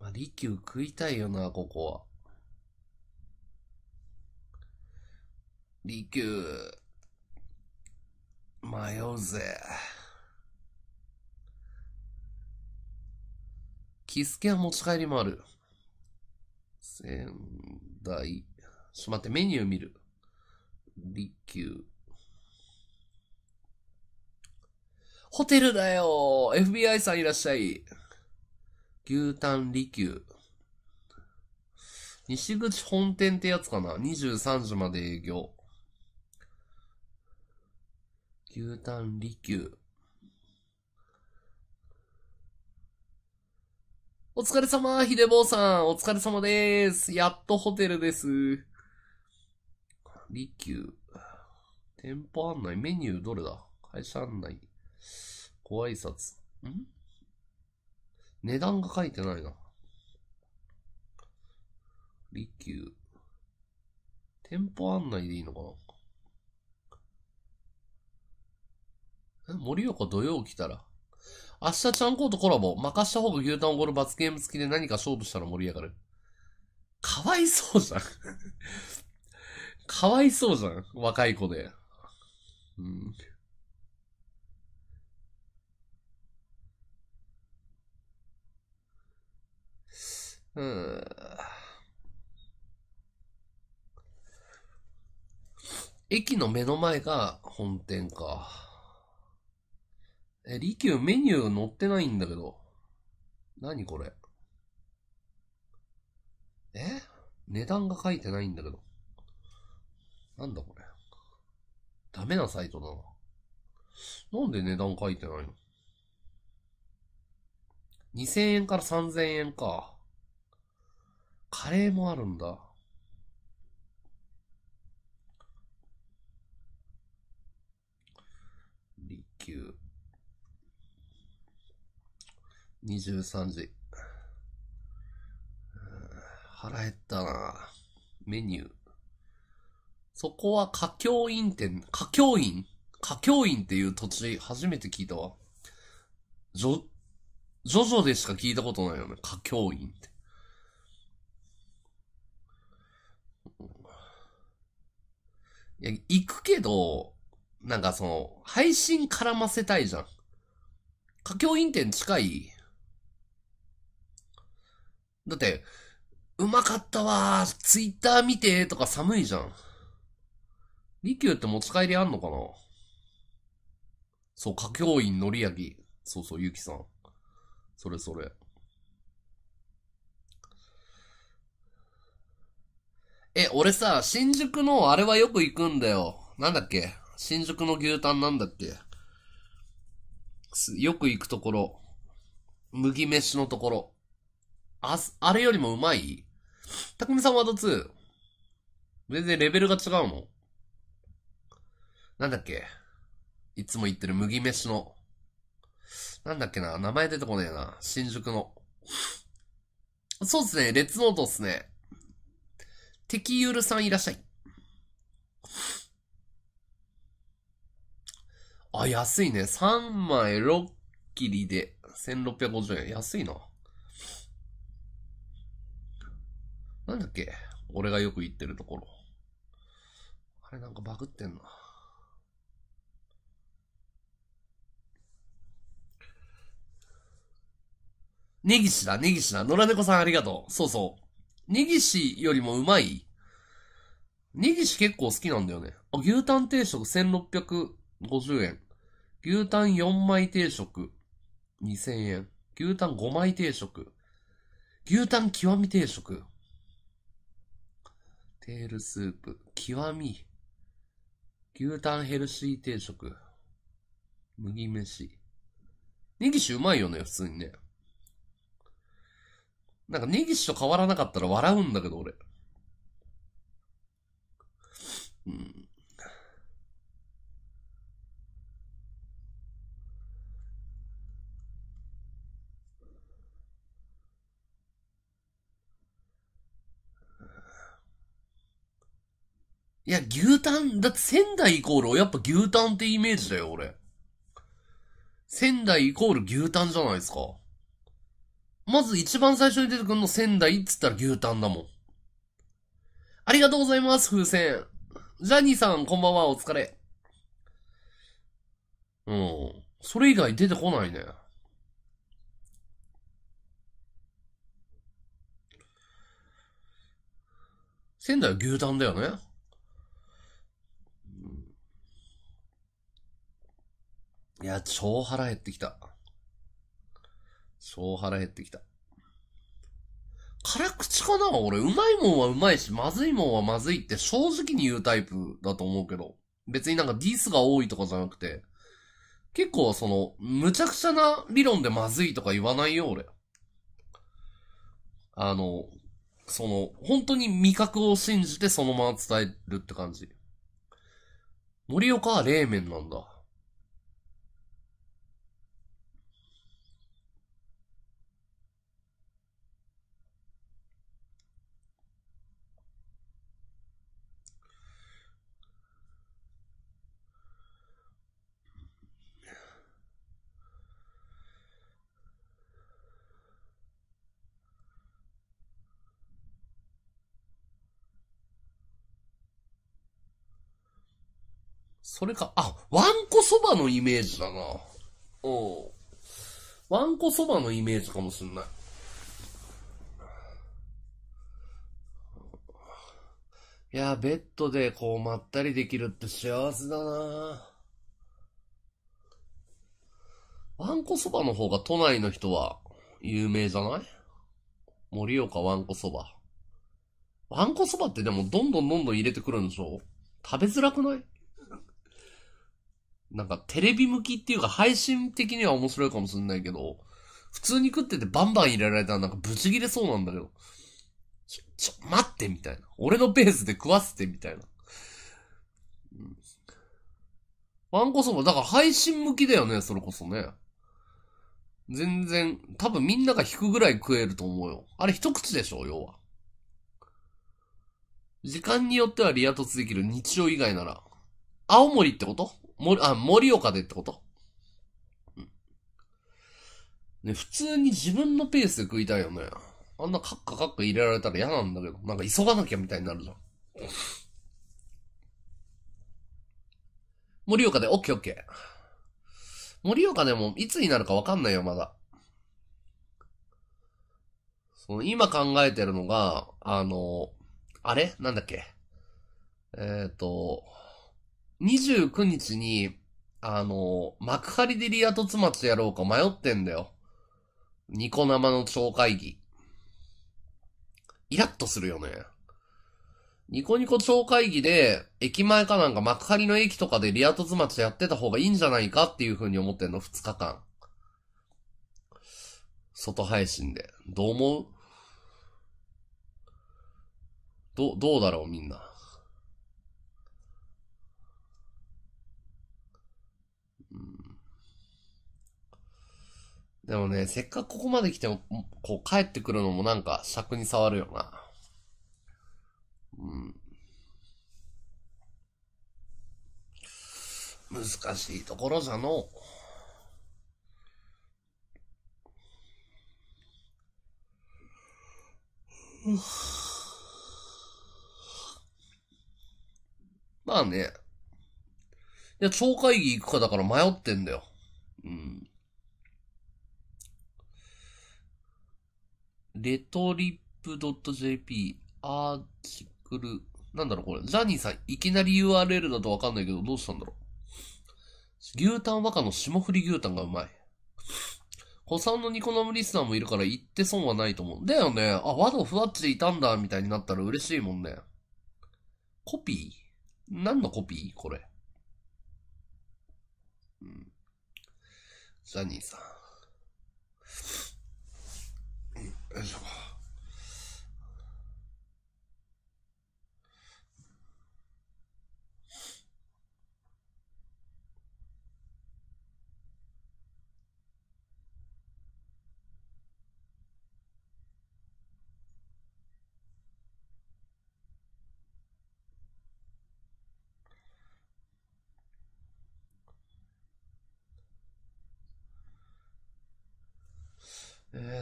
まあ、利休食いたいよな、ここは。利休、迷うぜ。キスケは持ち帰りもある。仙台。ちょっと待って、メニュー見る。利休。ホテルだよ !FBI さんいらっしゃい。牛タン利休。西口本店ってやつかな ?23 時まで営業。牛タン利休。お疲れ様、ひでぼうさん。お疲れ様でーす。やっとホテルです。利休。店舗案内、メニューどれだ会社案内。ご挨拶。ん値段が書いてないな。利休。店舗案内でいいのかな森岡土曜来たら。明日ちゃんことコラボ。任した方が牛タンおごる罰ゲーム付きで何か勝負したら盛り上がる。かわいそうじゃん [laughs] かわいそうじゃん。若い子で。うん。うん。駅の目の前が本店か。え、利休メニュー載ってないんだけど。何これ。え値段が書いてないんだけど。なんだこれ。ダメなサイトだな。なんで値段書いてないの ?2000 円から3000円か。カレーもあるんだ。利休。23時。腹減ったな。メニュー。そこは華教院店、華教院華教院っていう土地、初めて聞いたわ。ジョ、ジョジョでしか聞いたことないよね。華教院って。いや、行くけど、なんかその、配信絡ませたいじゃん。佳教院店近いだって、うまかったわー、ツイッター見てとか寒いじゃん。ューって持ち帰りあんのかなそう、佳教院のりやき。そうそう、ゆきさん。それそれ。え、俺さ、新宿のあれはよく行くんだよ。なんだっけ新宿の牛タンなんだっけよく行くところ。麦飯のところ。あ、あれよりもうまいたくみさんワード 2? 全然レベルが違うのなんだっけいつも言ってる麦飯の。なんだっけな名前出てこねえな。新宿の。そうっすね。レッツノートっすね。敵ゆるさんいらっしゃい。あ、安いね。3枚6切りで1650円。安いな。なんだっけ俺がよく言ってるところ。あれなんかバグってんな。ネギシだ、ネギシだ。野良猫さんありがとう。そうそう。ネギシよりもうまいネギシ結構好きなんだよね。あ、牛タン定食1650円。牛タン4枚定食2000円。牛タン5枚定食。牛タン極み定食。テールスープ。極み。牛タンヘルシー定食。麦飯。ネギシうまいよね、普通にね。なんか根岸と変わらなかったら笑うんだけど、俺。うん。いや、牛タン、だって仙台イコール、やっぱ牛タンってイメージだよ、俺。仙台イコール牛タンじゃないですか。まず一番最初に出てくるの仙台っつったら牛タンだもん。ありがとうございます、風船。ジャニーさん、こんばんは、お疲れ。うん。それ以外出てこないね。仙台は牛タンだよね。いや、超腹減ってきた。超腹減ってきた。辛口かな俺、うまいもんはうまいし、まずいもんはまずいって正直に言うタイプだと思うけど。別になんかディスが多いとかじゃなくて、結構その、むちゃくちゃな理論でまずいとか言わないよ、俺。あの、その、本当に味覚を信じてそのまま伝えるって感じ。盛岡は冷麺なんだ。それか、あ、わんこそばのイメージだな。うん。わんこそばのイメージかもしんない。いや、ベッドでこうまったりできるって幸せだなわんこそばの方が都内の人は有名じゃない盛岡わんこそば。わんこそばってでもどんどんどんどん入れてくるんでしょ食べづらくないなんかテレビ向きっていうか配信的には面白いかもしんないけど、普通に食っててバンバン入れられたらなんかブチ切れそうなんだけど、ちょ、ちょ、待ってみたいな。俺のペースで食わせてみたいな。うん。ワンコそば、だから配信向きだよね、それこそね。全然、多分みんなが引くぐらい食えると思うよ。あれ一口でしょ、要は。時間によってはリア突できる、日曜以外なら。青森ってこと森、あ、盛岡でってことね、普通に自分のペースで食いたいよね。あんなカッカカッカ入れられたら嫌なんだけど、なんか急がなきゃみたいになるじゃん。盛岡で、オッケーオッケー。盛岡でもいつになるかわかんないよ、まだ。その、今考えてるのが、あの、あれなんだっけえっ、ー、と、29日に、あの、幕張でリア突末やろうか迷ってんだよ。ニコ生の超会議。イラッとするよね。ニコニコ超会議で、駅前かなんか幕張の駅とかでリア突末やってた方がいいんじゃないかっていう風に思ってんの、2日間。外配信で。どう思うど、どうだろうみんな。でもね、せっかくここまで来ても、こう帰ってくるのもなんか尺に触るよな。うん。難しいところじゃのう。まあね。いや、超会議行くかだから迷ってんだよ。うん。レトリップ .jp、アーティクル、なんだろうこれ。ジャニーさん、いきなり URL だとわかんないけど、どうしたんだろう。牛タン和歌の霜降り牛タンがうまい。子さんのニコ生リスナーもいるから言って損はないと思う。だよね。あ、和道ふわっちでいたんだ、みたいになったら嬉しいもんね。コピー何のコピーこれ。うん。ジャニーさん。哎呦！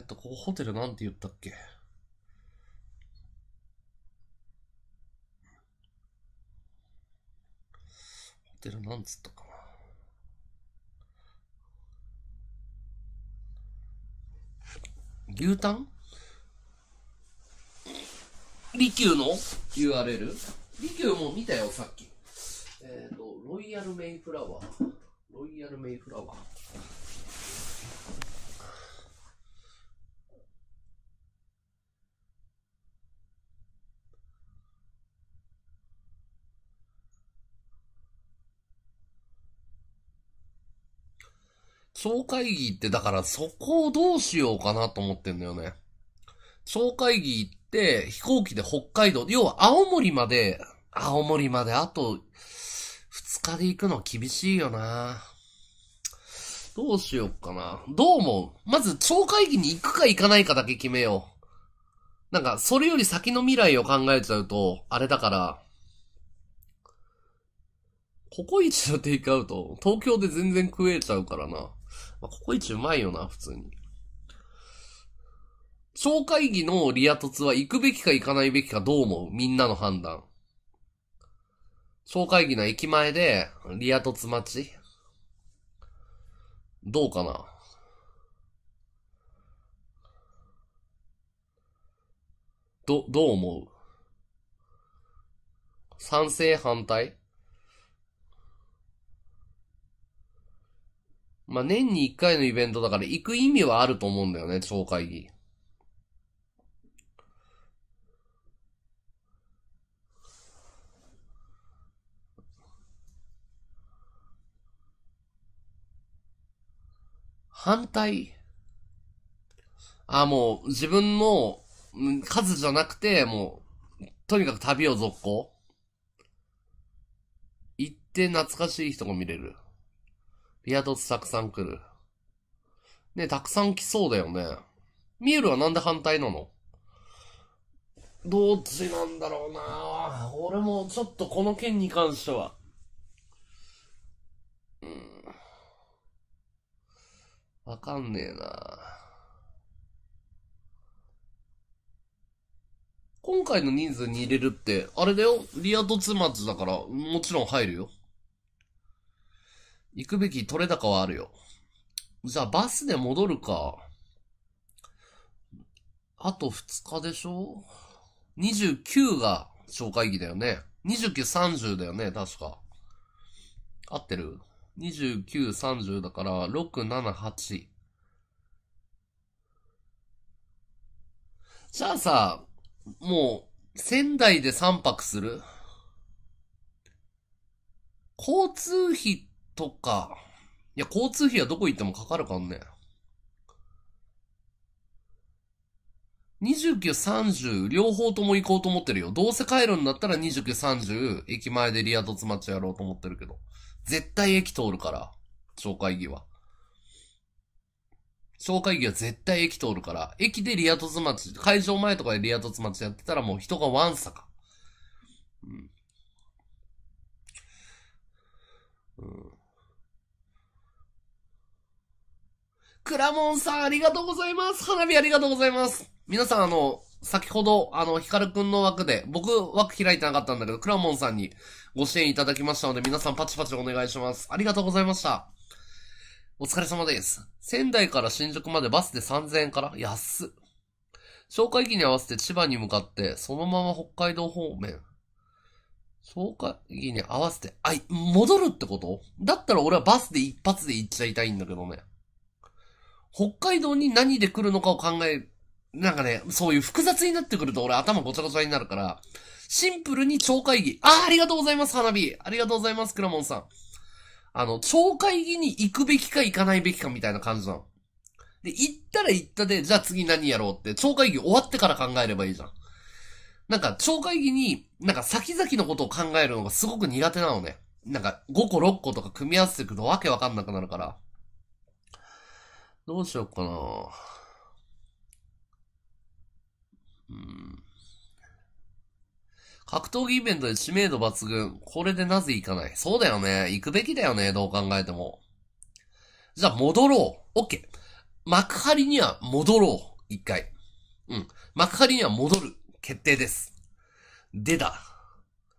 と、ここホテルなんて言ったっけホテルなんつったかな牛タン利休の URL? 利休も見たよ、さっき。えっ、ー、と、ロイヤルメイフラワー。ロイヤルメイフラワー。総会議ってだからそこをどうしようかなと思ってんだよね。総会議って飛行機で北海道、要は青森まで、青森まであと2日で行くの厳しいよな。どうしようかな。どう思うまず、超会議に行くか行かないかだけ決めよう。なんか、それより先の未来を考えちゃうと、あれだから、ここ一度テイクアウト、東京で全然食えちゃうからな。まあ、ココイチうまいよな、普通に。小会議のリア凸は行くべきか行かないべきかどう思うみんなの判断。小会議の駅前でリア凸待ちどうかなど、どう思う賛成反対まあ、年に一回のイベントだから行く意味はあると思うんだよね、町会議。反対。あ、もう、自分の数じゃなくて、もう、とにかく旅を続行。行って懐かしい人が見れる。リアツたくさん来る。ね、たくさん来そうだよね。ミュールはなんで反対なのどっちなんだろうな俺もちょっとこの件に関しては。うん。わかんねえな今回の人数に入れるって、あれだよ、リアツマツだから、もちろん入るよ。行くべき取れ高はあるよ。じゃあバスで戻るか。あと2日でしょ ?29 が紹介日だよね。29、30だよね、確か。合ってる ?29、30だから、6、7、8。じゃあさ、もう、仙台で3泊する交通費っとか。いや、交通費はどこ行ってもかかるかんね。29、30、両方とも行こうと思ってるよ。どうせ帰るんだったら29、30、駅前でリアツマッチやろうと思ってるけど。絶対駅通るから。紹介儀は。紹介儀は絶対駅通るから。駅でリアツマッチ、会場前とかでリアツマッチやってたらもう人がワンサか。うん。うん。くらもんさんありがとうございます。花火ありがとうございます。皆さんあの、先ほど、あの、ヒカルくんの枠で、僕枠開いてなかったんだけど、くらもんさんにご支援いただきましたので、皆さんパチパチお願いします。ありがとうございました。お疲れ様です。仙台から新宿までバスで3000円から安っ。紹介機に合わせて千葉に向かって、そのまま北海道方面。紹介機に合わせて、あい、戻るってことだったら俺はバスで一発で行っちゃいたいんだけどね。北海道に何で来るのかを考え、なんかね、そういう複雑になってくると俺頭ごちゃごちゃになるから、シンプルに超会議。ああ、ありがとうございます、花火。ありがとうございます、くらもんさん。あの、超会議に行くべきか行かないべきかみたいな感じなの。で、行ったら行ったで、じゃあ次何やろうって、超会議終わってから考えればいいじゃん。なんか、超会議に、なんか先々のことを考えるのがすごく苦手なのね。なんか、5個6個とか組み合わせていくとわけわかんなくなるから。どうしようかな。うん。格闘技イベントで知名度抜群。これでなぜ行かないそうだよね。行くべきだよね。どう考えても。じゃあ戻ろう。オッケー。幕張には戻ろう。一回。うん。幕張には戻る。決定です。でだ。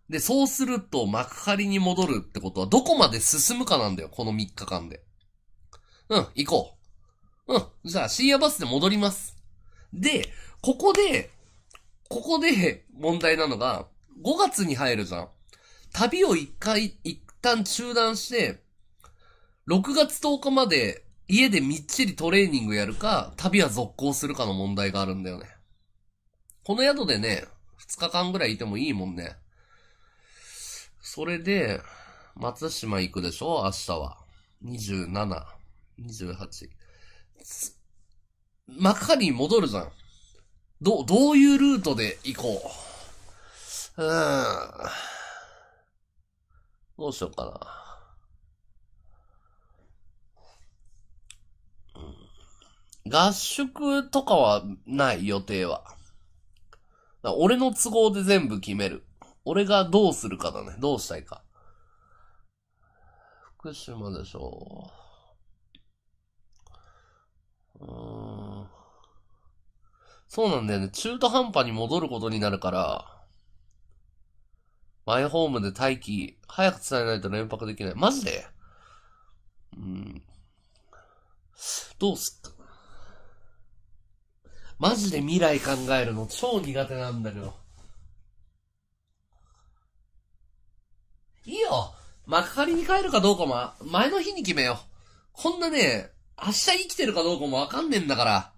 で、そうすると幕張に戻るってことはどこまで進むかなんだよ。この3日間で。うん、行こう。うん。じゃあ深夜バスで戻ります。で、ここで、ここで問題なのが、5月に入るじゃん。旅を一回、一旦中断して、6月10日まで家でみっちりトレーニングやるか、旅は続行するかの問題があるんだよね。この宿でね、2日間ぐらいいてもいいもんね。それで、松島行くでしょ明日は。27、28。中に戻るじゃん。ど、どういうルートで行こう。うーん。どうしようかな。合宿とかはない予定は。俺の都合で全部決める。俺がどうするかだね。どうしたいか。福島でしょう。うん。そうなんだよね。中途半端に戻ることになるから、マイホームで待機、早く伝えないと連泊できない。マジでうん。どうすっかマジで未来考えるの超苦手なんだけど。いいよ幕張に帰るかどうかも、前の日に決めよう。こんなね、明日生きてるかどうかもわかんねえんだから。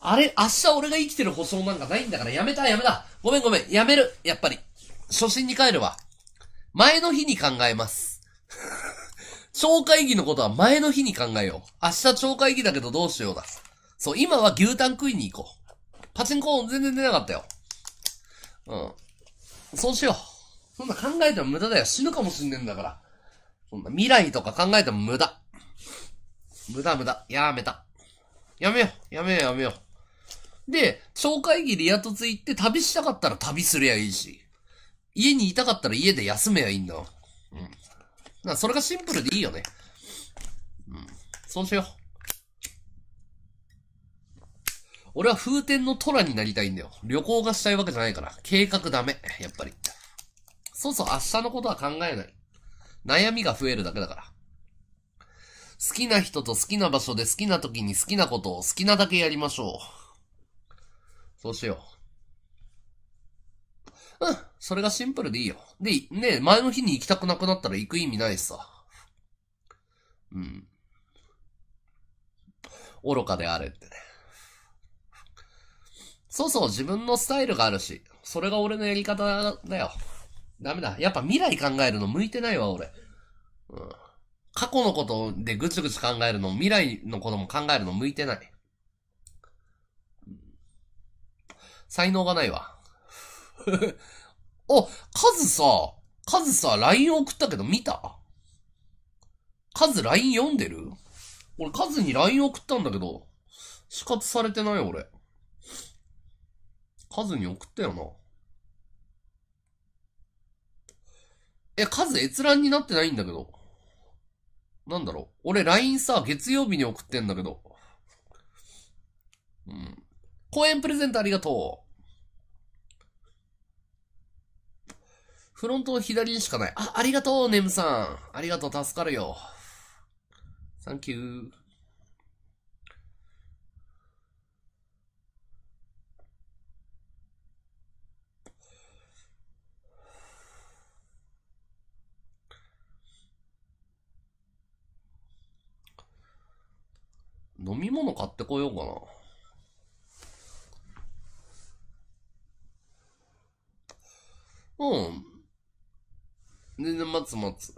あれ、明日俺が生きてる保証なんかないんだから、やめた、やめた。ごめんごめん、やめる。やっぱり。初心に帰るわ。前の日に考えます。[laughs] 超会議のことは前の日に考えよう。明日超会議だけどどうしようだ。そう、今は牛タン食いに行こう。パチンコ全然出なかったよ。うん。そうしよう。そんな考えても無駄だよ。死ぬかもしんねえんだから。そんな未来とか考えても無駄。無駄無駄。やめた。やめよう。やめようやめよう。で、紹介議リアツ行って旅したかったら旅すりゃいいし。家にいたかったら家で休めばいいんだわ。うん。な、それがシンプルでいいよね。うん。そうしよう。俺は風天の虎になりたいんだよ。旅行がしたいわけじゃないから。計画ダメ。やっぱり。そうそう、明日のことは考えない。悩みが増えるだけだから。好きな人と好きな場所で好きな時に好きなことを好きなだけやりましょう。そうしよう。うん。それがシンプルでいいよ。で、ね前の日に行きたくなくなったら行く意味ないしさ。うん。愚かであれってね。そうそう、自分のスタイルがあるし、それが俺のやり方だよ。ダメだ。やっぱ未来考えるの向いてないわ、俺。うん。過去のことでぐつぐつ考えるの、未来のことも考えるの向いてない。才能がないわ。あ、[laughs] カズさ、カズさ、LINE 送ったけど見たカズ LINE 読んでる俺カズに LINE 送ったんだけど、死活されてない俺。カズに送ったよな。え、カズ閲覧になってないんだけど。なんだろう。俺 LINE さ、月曜日に送ってんだけど。うん。公演プレゼントありがとう。フロントを左にしかない。あ、ありがとう、ネムさん。ありがとう、助かるよ。サンキュー。飲み物買ってこようかな。うん。全然待つ待つ。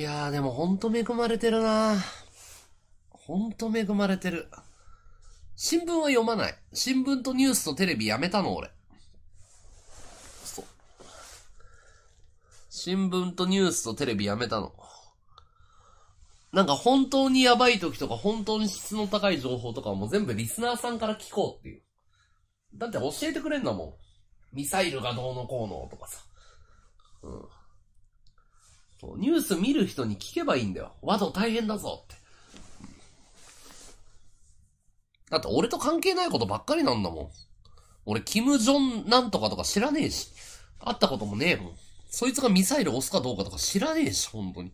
いやーでもほんと恵まれてるなほんと恵まれてる。新聞は読まない。新聞とニュースとテレビやめたの俺。そう。新聞とニュースとテレビやめたの。なんか本当にやばい時とか本当に質の高い情報とかも全部リスナーさんから聞こうっていう。だって教えてくれんだもん。ミサイルがどうのこうのとかさ。うん。ニュース見る人に聞けばいいんだよ。ワド大変だぞって。だって俺と関係ないことばっかりなんだもん。俺、キム・ジョンなんとかとか知らねえし。会ったこともねえもん。そいつがミサイル押すかどうかとか知らねえし、本当に。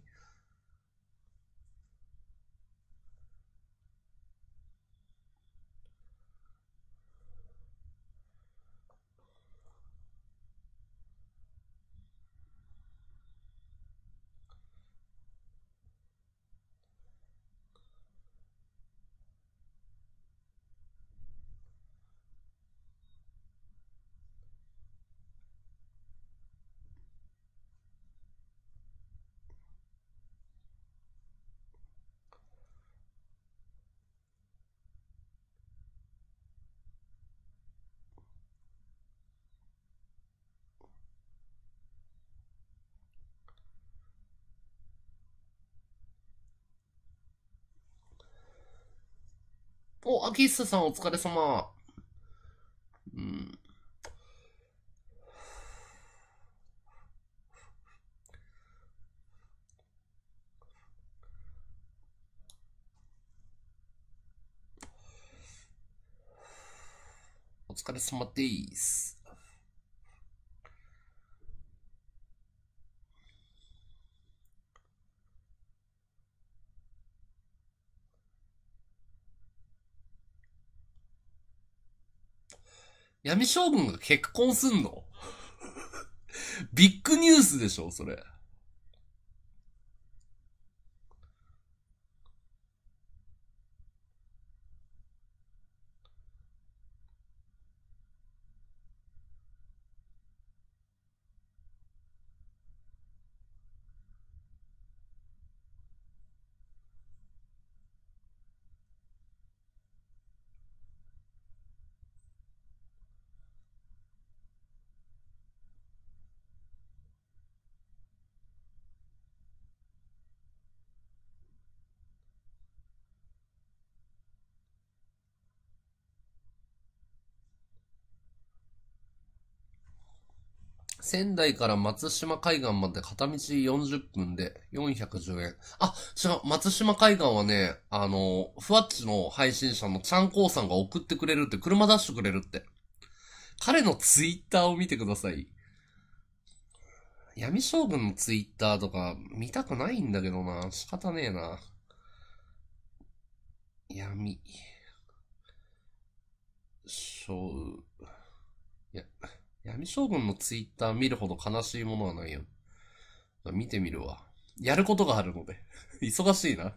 お、アキッサさんお疲れ様。うん。お疲れ様です。闇将軍が結婚すんの [laughs] ビッグニュースでしょ、それ。仙台から松島海岸まで片道40分で410円。あ、違う、松島海岸はね、あの、ふわっちの配信者のちゃんこうさんが送ってくれるって、車出してくれるって。彼のツイッターを見てください。闇将軍のツイッターとか見たくないんだけどな。仕方ねえな。闇。将、いや。闇将軍のツイッター見るほど悲しいものはないよ。見てみるわ。やることがあるので。[laughs] 忙しいな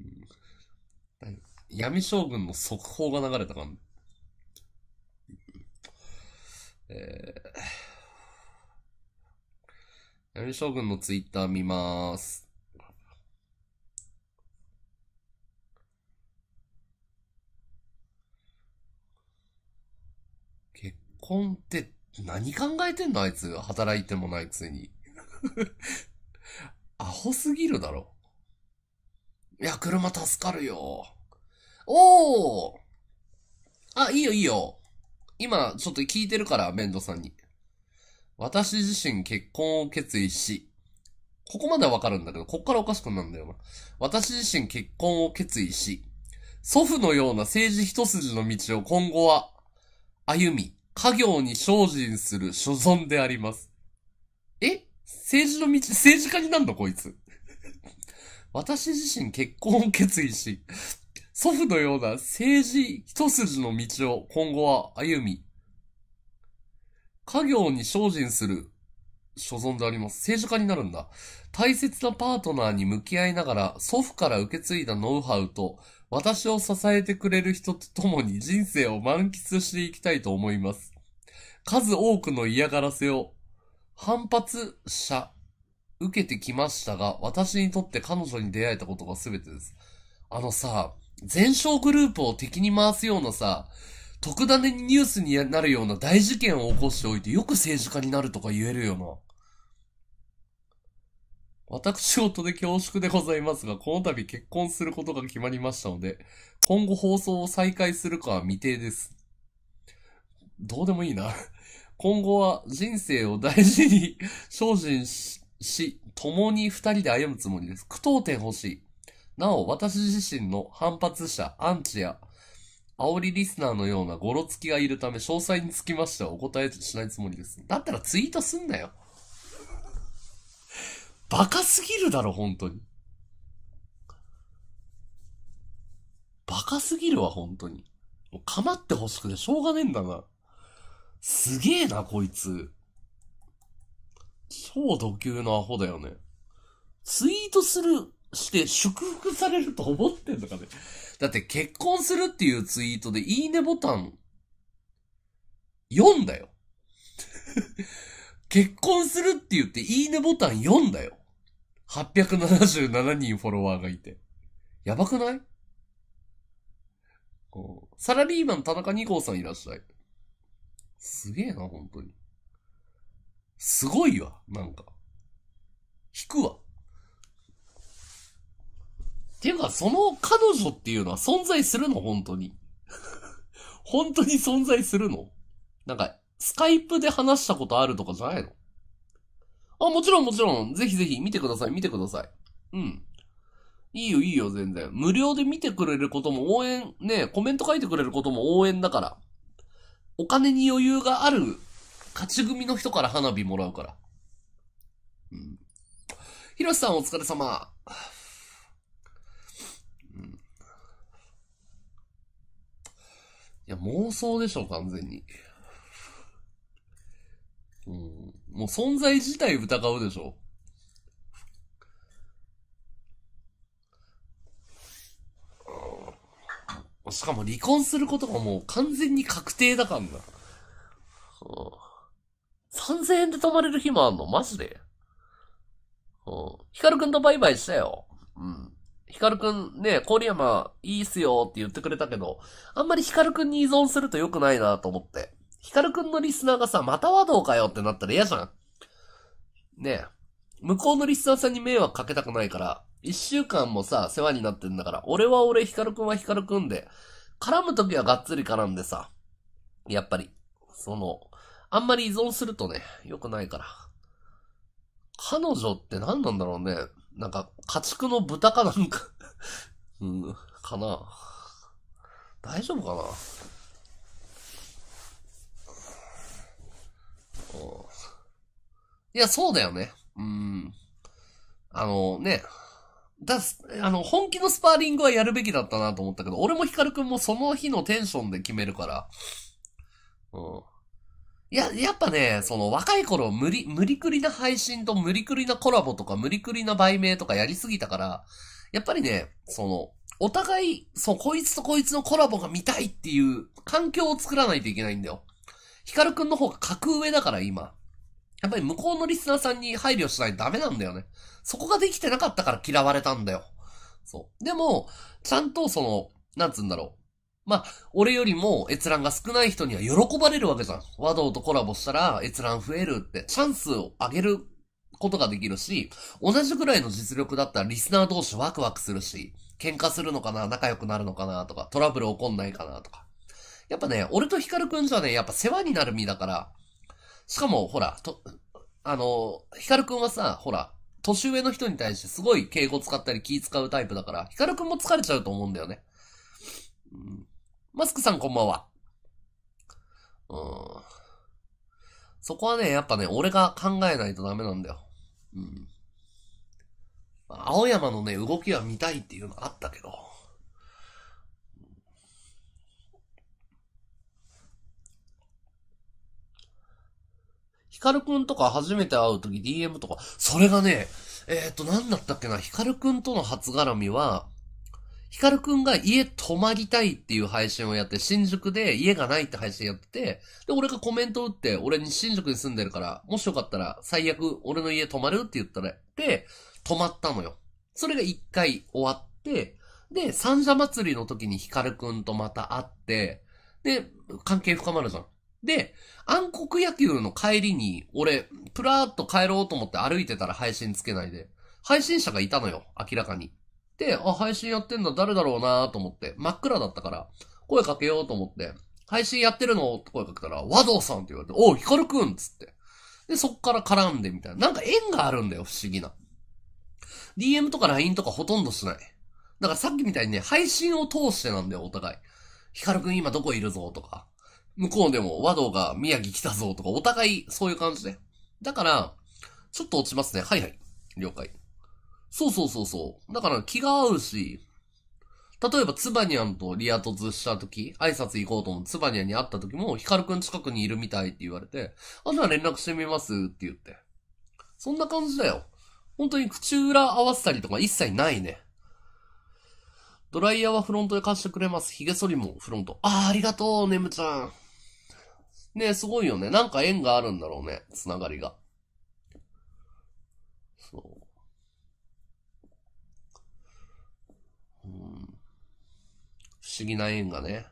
うん、闇将軍の速報が流れたから、えー、闇将軍のツイッター見まーす。本って何考えてんのあいつ。働いてもないくせに。[laughs] アホすぎるだろ。いや、車助かるよ。おーあ、いいよいいよ。今、ちょっと聞いてるから、メンドさんに。私自身結婚を決意し、ここまではわかるんだけど、こっからおかしくなるんだよな。私自身結婚を決意し、祖父のような政治一筋の道を今後は、歩み、家業に精進する所存であります。え政治の道、政治家になんのこいつ。私自身結婚を決意し、祖父のような政治一筋の道を今後は歩み、家業に精進する所存であります。政治家になるんだ。大切なパートナーに向き合いながら、祖父から受け継いだノウハウと、私を支えてくれる人と共に人生を満喫していきたいと思います。数多くの嫌がらせを反発者受けてきましたが、私にとって彼女に出会えたことが全てです。あのさ、全勝グループを敵に回すようなさ、特ダネにニュースになるような大事件を起こしておいてよく政治家になるとか言えるよな。私事で恐縮でございますが、この度結婚することが決まりましたので、今後放送を再開するかは未定です。どうでもいいな。今後は人生を大事に精進し、共に二人で歩むつもりです。苦闘点欲しい。なお、私自身の反発者、アンチや、煽りリスナーのようなゴロつきがいるため、詳細につきましてはお答えしないつもりです。だったらツイートすんなよ。バカすぎるだろ、本当に。バカすぎるわ、本当に。もう構ってほしくてしょうがねえんだな。すげえな、こいつ。超ド級のアホだよね。ツイートする、して祝福されると思ってんのかね。だって結婚するっていうツイートでいいねボタン、4だよ。[laughs] 結婚するって言っていいねボタン4だよ。877人フォロワーがいて。やばくないサラリーマン田中二号さんいらっしゃい。すげえな、本当に。すごいわ、なんか。引くわ。ていうか、その彼女っていうのは存在するの本当に。[laughs] 本当に存在するのなんか、スカイプで話したことあるとかじゃないのあ、もちろんもちろん。ぜひぜひ見てください、見てください。うん。いいよ、いいよ、全然。無料で見てくれることも応援、ねコメント書いてくれることも応援だから。お金に余裕がある勝ち組の人から花火もらうから。うん。ひろしさんお疲れ様。うん。いや、妄想でしょ、完全に。うん。もう存在自体疑うでしょ。しかも離婚することがもう完全に確定だからな。うん、3000円で泊まれる日もあんのマジで。うん。ヒカルくんとバイバイしたよ。うん。ヒカルくんね、郡山いいっすよって言ってくれたけど、あんまりヒカルくんに依存すると良くないなと思って。ヒカルくんのリスナーがさ、またはどうかよってなったら嫌じゃん。ねえ。向こうのリスナーさんに迷惑かけたくないから、一週間もさ、世話になってんだから、俺は俺、ヒカルくんはヒカルくんで、絡むときはがっつり絡んでさ、やっぱり、その、あんまり依存するとね、良くないから。彼女って何なんだろうね。なんか、家畜の豚かなんか [laughs] うん、かな。大丈夫かなおいや、そうだよね。うん。あのね、だ、あの、本気のスパーリングはやるべきだったなと思ったけど、俺もヒカルくんもその日のテンションで決めるから。うん。いや、やっぱね、その若い頃無理、無理くりな配信と無理くりなコラボとか無理くりな売名とかやりすぎたから、やっぱりね、その、お互い、そう、こいつとこいつのコラボが見たいっていう環境を作らないといけないんだよ。ヒカルくんの方が格上だから今。やっぱり向こうのリスナーさんに配慮しないとダメなんだよね。そこができてなかったから嫌われたんだよ。そう。でも、ちゃんとその、なんつうんだろう。まあ、俺よりも閲覧が少ない人には喜ばれるわけじゃん。和道とコラボしたら閲覧増えるって、チャンスを上げることができるし、同じぐらいの実力だったらリスナー同士ワクワクするし、喧嘩するのかな、仲良くなるのかなとか、トラブル起こんないかなとか。やっぱね、俺とヒカルくんじゃね、やっぱ世話になる身だから、しかも、ほら、と、あの、ヒカルくんはさ、ほら、年上の人に対してすごい敬語使ったり気使うタイプだから、ヒカルくんも疲れちゃうと思うんだよね。うん、マスクさんこんばんは。うん。そこはね、やっぱね、俺が考えないとダメなんだよ。うん。青山のね、動きは見たいっていうのあったけど。ヒカルくんとか初めて会う時 DM とか、それがね、えっ、ー、と、なんだったっけな、ヒカルくんとの初絡みは、ヒカルくんが家泊まりたいっていう配信をやって、新宿で家がないって配信やってて、で、俺がコメント打って、俺に新宿に住んでるから、もしよかったら最悪俺の家泊まるって言ったら、で、泊まったのよ。それが一回終わって、で、三社祭りの時にヒカルくんとまた会って、で、関係深まるじゃん。で、暗黒野球の帰りに、俺、プラーっと帰ろうと思って歩いてたら配信つけないで、配信者がいたのよ、明らかに。で、あ、配信やってんだ、誰だろうなと思って、真っ暗だったから、声かけようと思って、配信やってるのって声かけたら、和道さんって言われて、おう、ヒカルくんつって。で、そっから絡んでみたいな。なんか縁があるんだよ、不思議な。DM とか LINE とかほとんどしない。だからさっきみたいにね、配信を通してなんだよ、お互い。ヒカルくん今どこいるぞとか。向こうでも和道が宮城来たぞとか、お互いそういう感じで。だから、ちょっと落ちますね。はいはい。了解。そうそうそうそう。だから気が合うし、例えばツバニャンとリアっした時、挨拶行こうと思うてツバニャンに会った時も、ヒカルくん近くにいるみたいって言われて、あ、じゃあ連絡してみますって言って。そんな感じだよ。本当に口裏合わせたりとか一切ないね。ドライヤーはフロントで貸してくれます。髭剃りもフロント。ああ、ありがとう、ネムちゃん。ねすごいよね。なんか縁があるんだろうね。つながりが。そう。うん。不思議な縁がね。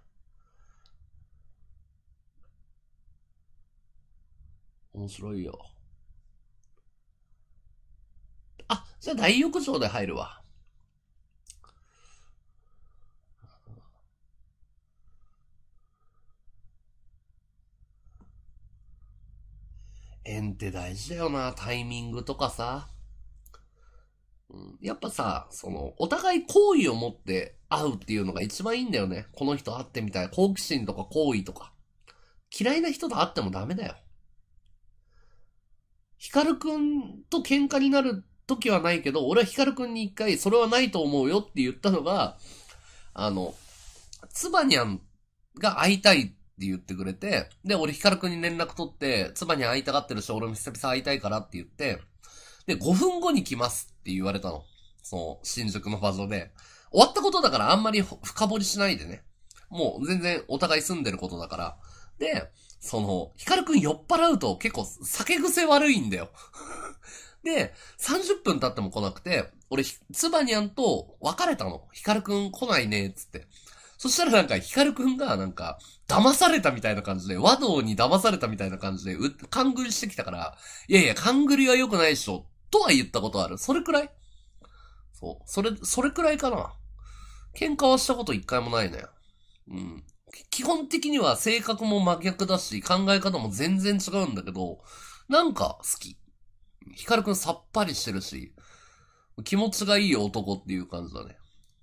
面白いよ。あ、じゃあ大浴場で入るわ。縁って大事だよな、タイミングとかさ。やっぱさ、その、お互い好意を持って会うっていうのが一番いいんだよね。この人会ってみたい。好奇心とか好意とか。嫌いな人と会ってもダメだよ。ヒカルくんと喧嘩になる時はないけど、俺はヒカルくんに一回、それはないと思うよって言ったのが、あの、ツバにゃんが会いたいって言ってくれて、で、俺ヒカルくんに連絡取って、妻に会いたがってるし、俺も久々会いたいからって言って、で、5分後に来ますって言われたの。その、新宿の場所で。終わったことだからあんまり深掘りしないでね。もう全然お互い住んでることだから。で、その、ヒカルくん酔っ払うと結構酒癖悪いんだよ。[laughs] で、30分経っても来なくて、俺、ツバにゃんと別れたの。ヒカルくん来ないね、つって。そしたらなんか、ヒカルくんが、なんか、騙されたみたいな感じで、和道に騙されたみたいな感じで、う、勘ぐりしてきたから、いやいや、勘ぐりは良くないでしょ、とは言ったことある。それくらいそう。それ、それくらいかな。喧嘩はしたこと一回もないね。うん。基本的には性格も真逆だし、考え方も全然違うんだけど、なんか好き。ヒカルくんさっぱりしてるし、気持ちがいい男っていう感じだね。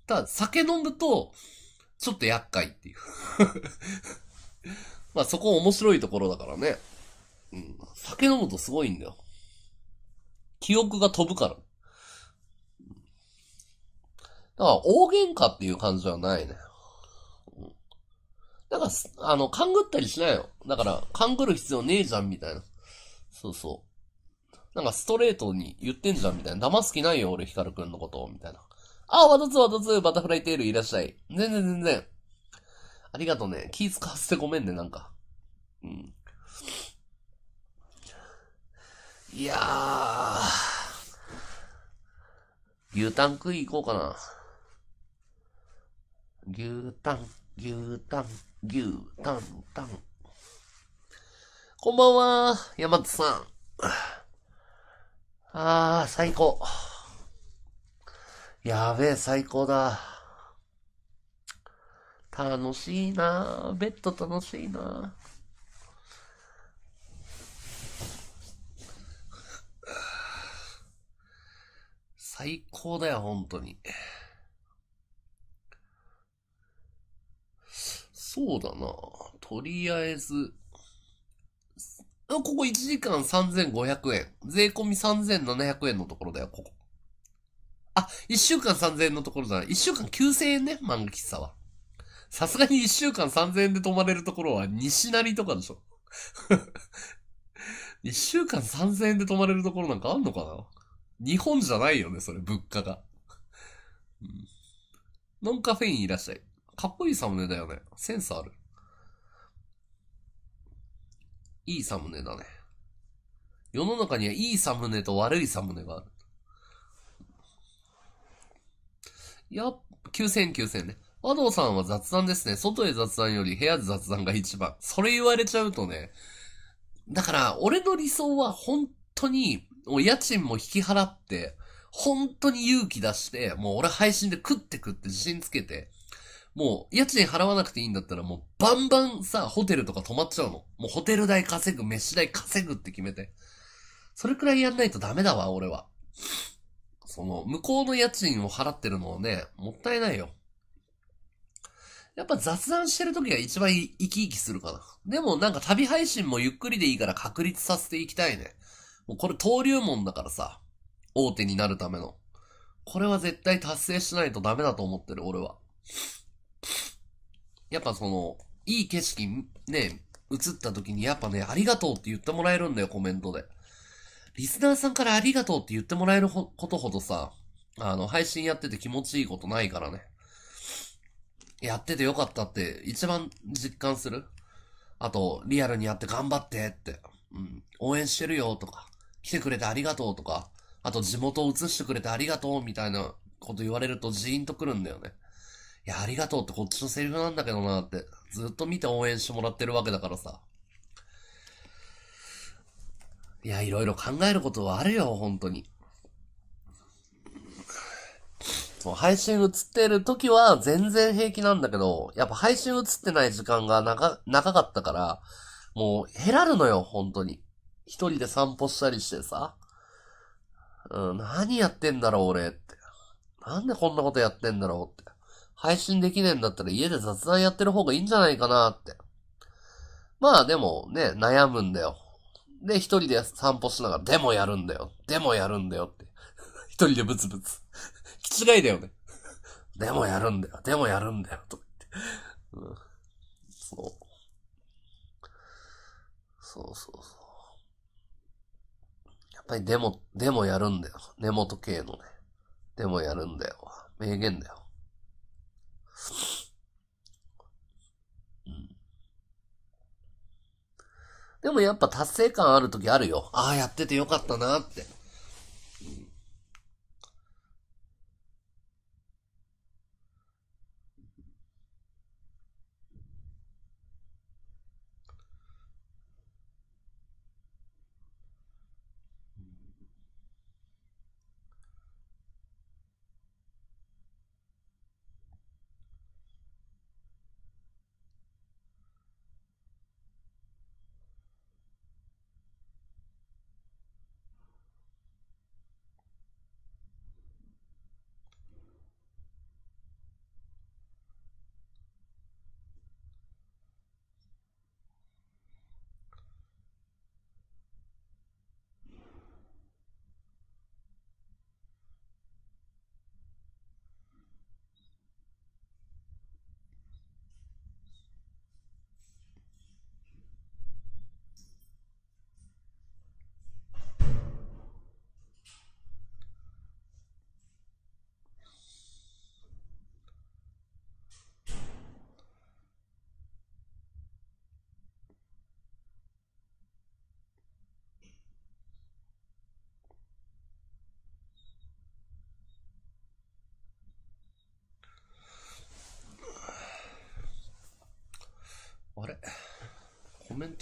ただ、酒飲むと、ちょっと厄介っていう [laughs] まあそこ面白いところだからね。うん。酒飲むとすごいんだよ。記憶が飛ぶから。だから大喧嘩っていう感じはないね。だから、あの、勘ぐったりしないよ。だから、勘ぐる必要ねえじゃん、みたいな。そうそう。なんかストレートに言ってんじゃん、みたいな。騙す気ないよ、俺、ヒカルくんのこと、みたいな。あ、ワトツーワトツバタフライテールいらっしゃい。全然全然。ありがとうね。気使わせてごめんね、なんか。うん。いやー。牛タン食い行こうかな。牛タン、牛タン、牛タン、タン。こんばんは、山津さん。あー、最高。やべえ、最高だ。楽しいなベッド楽しいな最高だよ、本当に。そうだなとりあえず、ここ1時間3500円。税込み3700円のところだよ、ここ。あ、1週間3000円のところじゃない。1週間9000円ね、漫画喫茶は。さすがに1週間3000円で泊まれるところは西成とかでしょ。1 [laughs] 週間3000円で泊まれるところなんかあんのかな日本じゃないよね、それ、物価が。うん、ノンカフェインいらっしゃい。かっこいいサムネだよね。センスある。いいサムネだね。世の中にはいいサムネと悪いサムネがある。いや、9000、9000ね。和道さんは雑談ですね。外で雑談より部屋で雑談が一番。それ言われちゃうとね。だから、俺の理想は本当に、もう家賃も引き払って、本当に勇気出して、もう俺配信で食って食って自信つけて、もう家賃払わなくていいんだったらもうバンバンさ、ホテルとか泊まっちゃうの。もうホテル代稼ぐ、飯代稼ぐって決めて。それくらいやんないとダメだわ、俺は。その、向こうの家賃を払ってるのをね、もったいないよ。やっぱ雑談してる時が一番生き生きするかな。でもなんか旅配信もゆっくりでいいから確立させていきたいね。もうこれ登竜門だからさ、大手になるための。これは絶対達成しないとダメだと思ってる、俺は。やっぱその、いい景色ね、映った時にやっぱね、ありがとうって言ってもらえるんだよ、コメントで。リスナーさんからありがとうって言ってもらえることほどさ、あの、配信やってて気持ちいいことないからね。やっててよかったって一番実感する。あと、リアルにやって頑張ってって、うん、応援してるよとか、来てくれてありがとうとか、あと地元を移してくれてありがとうみたいなこと言われるとジーンとくるんだよね。いや、ありがとうってこっちのセリフなんだけどなって、ずっと見て応援してもらってるわけだからさ。いや、いろいろ考えることはあるよ、本当に。そう、配信映ってる時は全然平気なんだけど、やっぱ配信映ってない時間が長、長かったから、もう減らるのよ、本当に。一人で散歩したりしてさ。うん、何やってんだろう、俺って。なんでこんなことやってんだろうって。配信できねえんだったら家で雑談やってる方がいいんじゃないかなって。まあでもね、悩むんだよ。で、一人で散歩しながら、でもやるんだよ。でもやるんだよって。[laughs] 一人でブツブツ。気違いだよね。でもやるんだよ。でもやるんだよ。と言って。うん。そう。そうそうそう。やっぱりでも、でもやるんだよ。根本系のね。でもやるんだよ。名言だよ。でもやっぱ達成感ある時あるよ。ああ、やっててよかったなって。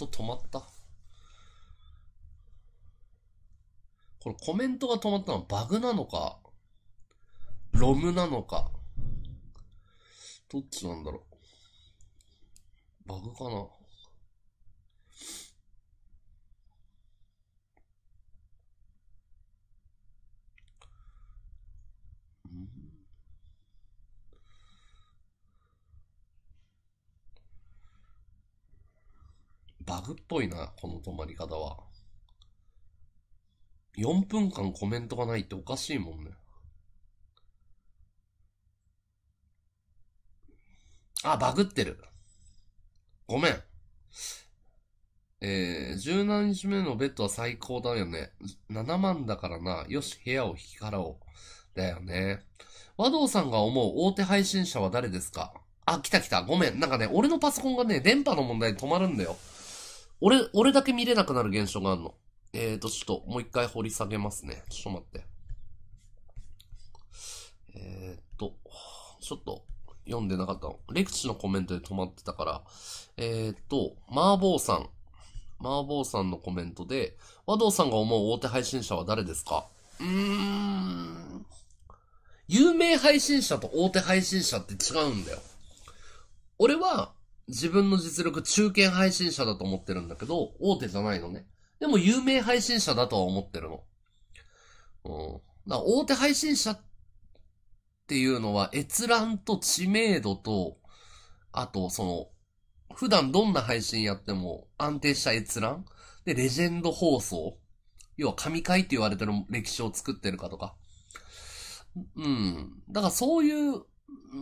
ント止まったこれコメントが止まったのはバグなのか、ロムなのか、どっちなんだろう。バグかなグっぽいな、この止まり方は。4分間コメントがないっておかしいもんね。あ、バグってる。ごめん。えー、17日目のベッドは最高だよね。7万だからな。よし、部屋を引き払おう。だよね。和道さんが思う大手配信者は誰ですかあ、来た来た。ごめん。なんかね、俺のパソコンがね、電波の問題で止まるんだよ。俺、俺だけ見れなくなる現象があるの。えーと、ちょっともう一回掘り下げますね。ちょっと待って。えーと、ちょっと読んでなかったの。レクチのコメントで止まってたから。えーと、麻婆さん。麻婆さんのコメントで、和道さんが思う大手配信者は誰ですかうーん。有名配信者と大手配信者って違うんだよ。俺は、自分の実力中堅配信者だと思ってるんだけど、大手じゃないのね。でも有名配信者だとは思ってるの。うん。だ大手配信者っていうのは閲覧と知名度と、あとその、普段どんな配信やっても安定した閲覧で、レジェンド放送要は神回って言われてる歴史を作ってるかとか。うん。だからそういう、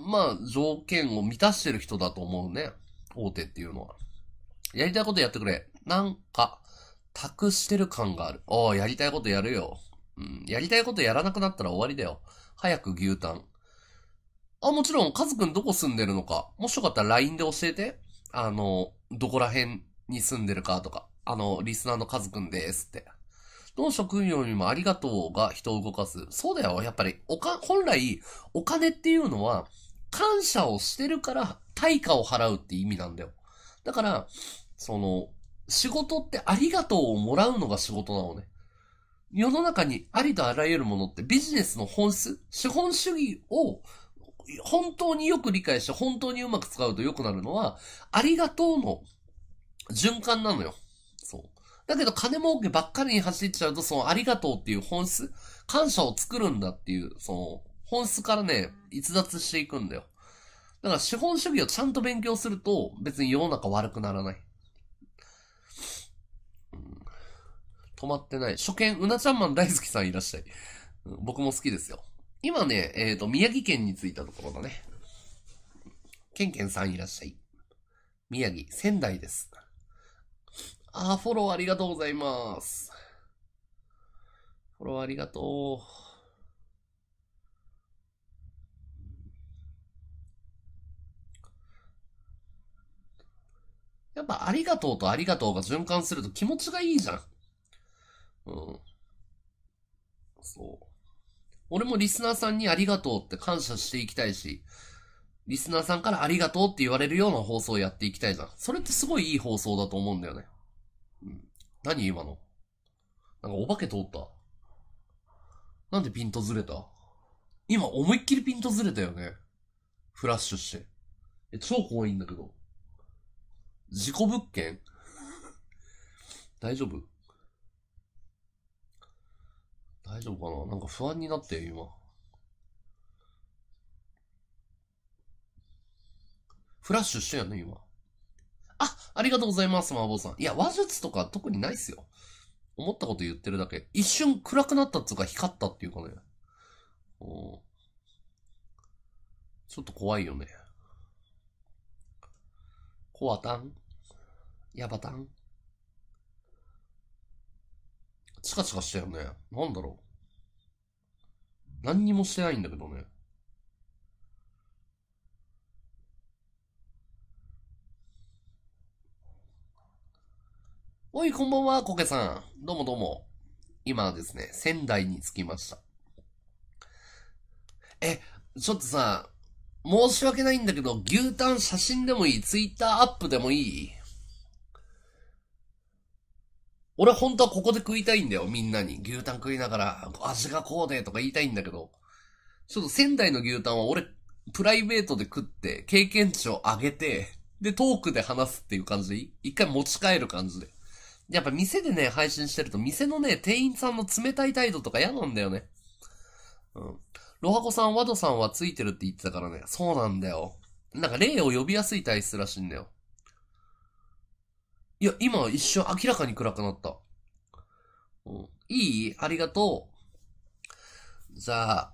まあ、条件を満たしてる人だと思うね。大手っていうのは。やりたいことやってくれ。なんか、託してる感がある。おー、やりたいことやるよ。うん、やりたいことやらなくなったら終わりだよ。早く牛タン。あ、もちろん、カズくんどこ住んでるのか。もしよかったら LINE で教えて。あの、どこら辺に住んでるかとか。あの、リスナーのカズくんですって。どの職業にもありがとうが人を動かす。そうだよ。やっぱり、おか、本来、お金っていうのは、感謝をしてるから対価を払うって意味なんだよ。だから、その、仕事ってありがとうをもらうのが仕事なのね。世の中にありとあらゆるものってビジネスの本質、資本主義を本当によく理解して本当にうまく使うと良くなるのは、ありがとうの循環なのよ。そう。だけど金儲けばっかりに走っちゃうと、そのありがとうっていう本質、感謝を作るんだっていう、その本質からね、逸脱していくんだよ。だから資本主義をちゃんと勉強すると、別に世の中悪くならない。止まってない。初見、うなちゃんマン大好きさんいらっしゃい。僕も好きですよ。今ね、えっ、ー、と、宮城県に着いたところだね。ケンケンさんいらっしゃい。宮城、仙台です。あー、フォローありがとうございます。フォローありがとう。やっぱありがとうとありがとうが循環すると気持ちがいいじゃん。うん。そう。俺もリスナーさんにありがとうって感謝していきたいし、リスナーさんからありがとうって言われるような放送をやっていきたいじゃん。それってすごいいい放送だと思うんだよね。うん。何今のなんかお化け通ったなんでピントずれた今思いっきりピントずれたよね。フラッシュして。え、超怖いんだけど。事故物件大丈夫大丈夫かななんか不安になって、今。フラッシュしてやね、今。あ、ありがとうございます、麻婆さん。いや、話術とか特にないっすよ。思ったこと言ってるだけ。一瞬暗くなったっつうか光ったっていうかね。おちょっと怖いよね。怖たん。ヤバタン。チカチカしてるね。なんだろう。何にもしてないんだけどね。おい、こんばんは、コケさん。どうもどうも。今ですね、仙台に着きました。え、ちょっとさ、申し訳ないんだけど、牛タン写真でもいいツイッターアップでもいい俺は本当はここで食いたいんだよ、みんなに。牛タン食いながら、味がこうでとか言いたいんだけど、ちょっと仙台の牛タンは俺、プライベートで食って、経験値を上げて、で、トークで話すっていう感じで、一回持ち帰る感じで。やっぱ店でね、配信してると、店のね、店員さんの冷たい態度とか嫌なんだよね。うん。ロハコさん、ワドさんはついてるって言ってたからね。そうなんだよ。なんか、霊を呼びやすい体質らしいんだよ。いや、今一瞬明らかに暗くなった。うん、いいありがとう。じゃあ、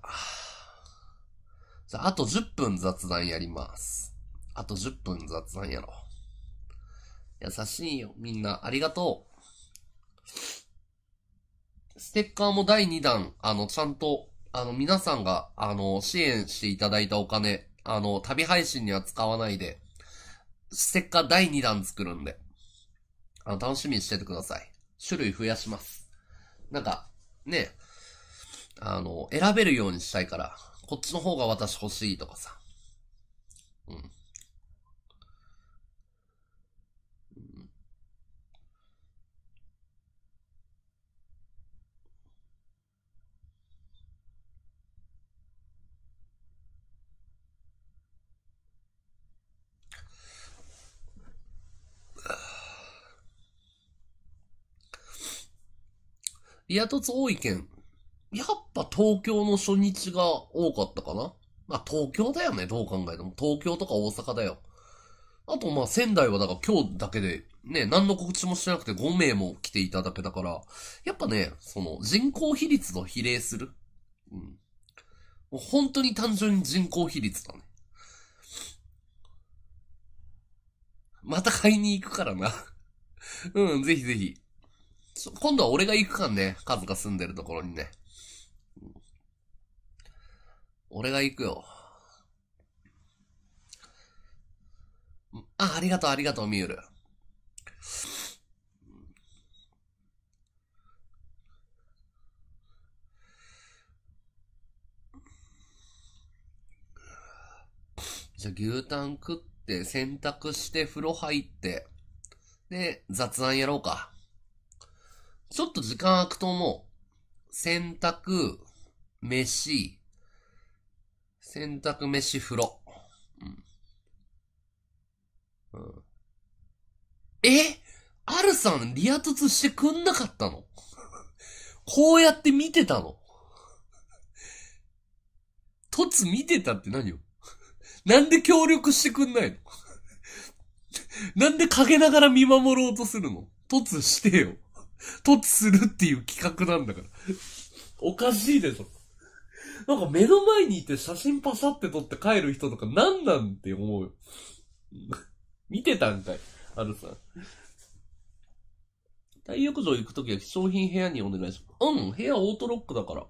じゃあ、あと10分雑談やります。あと10分雑談やろ。優しいよ、みんな。ありがとう。ステッカーも第2弾、あの、ちゃんと、あの、皆さんが、あの、支援していただいたお金、あの、旅配信には使わないで、ステッカー第2弾作るんで。あの、楽しみにしててください。種類増やします。なんか、ね、あの、選べるようにしたいから、こっちの方が私欲しいとかさ。うん。リア凸多い県。やっぱ東京の初日が多かったかな。まあ東京だよね、どう考えても。東京とか大阪だよ。あとまあ仙台はだから今日だけで、ね、何の告知もしてなくて5名も来ていただけだから、やっぱね、その人口比率と比例する。うん。もう本当に単純に人口比率だね。また買いに行くからなうん、ぜひぜひ。今度は俺が行くかんね、カズが住んでるところにね。俺が行くよ。あ、ありがとう、ありがとう、ミュール。じゃ、牛タン食って、洗濯して、風呂入って、で、雑談やろうか。ちょっと時間空くと思う。洗濯、飯、洗濯、飯、風呂。うん。うん。えアルさん、リア突してくんなかったのこうやって見てたの突見てたって何よなんで協力してくんないのなんで陰ながら見守ろうとするの突してよ。突するっていう企画なんだから。おかしいでしょ。なんか目の前にいて写真パサって撮って帰る人とか何なんて思うよ。見てたんかい。あるさ。大浴場行くときは貴重品部屋にお願いします。うん、部屋オートロックだから。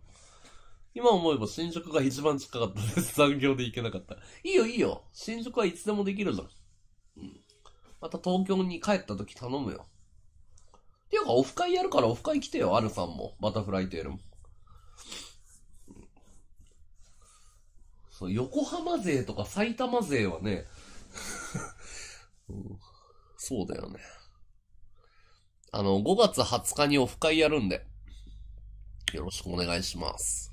今思えば新宿が一番近かったです。残業で行けなかった。いいよいいよ。新宿はいつでもできるん。うん。また東京に帰ったとき頼むよ。ていうか、オフ会やるからオフ会来てよ、アルさんも。バタフライテールも。そう、横浜勢とか埼玉勢はねうん、[laughs] そうだよね。あの、5月20日にオフ会やるんで、よろしくお願いします。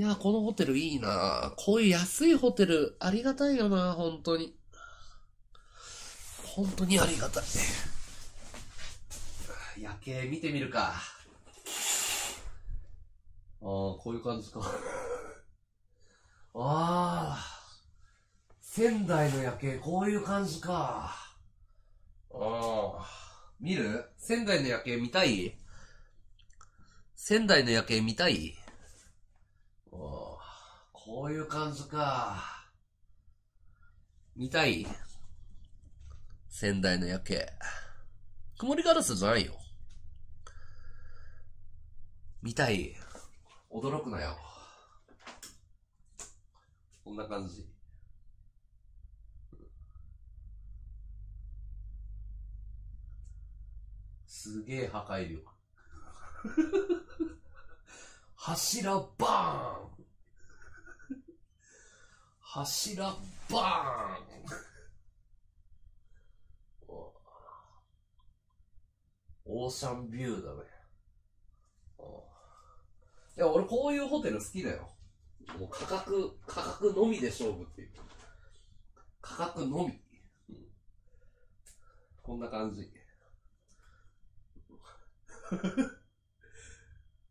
いや、このホテルいいなこういう安いホテル、ありがたいよな本当に。本当にありがたい。夜景見てみるか。ああ、こういう感じか。ああ、仙台の夜景、こういう感じか。ああ、見る仙台の夜景見たい仙台の夜景見たいこういう感じか。見たい仙台の夜景。曇りガラスじゃないよ。見たい。驚くなよ。こんな感じ。すげえ破壊力。[laughs] 柱バーン柱バーンオーシャンビューだね。いや、俺こういうホテル好きだよ。もう価格、価格のみで勝負っていう。価格のみ。こんな感じ。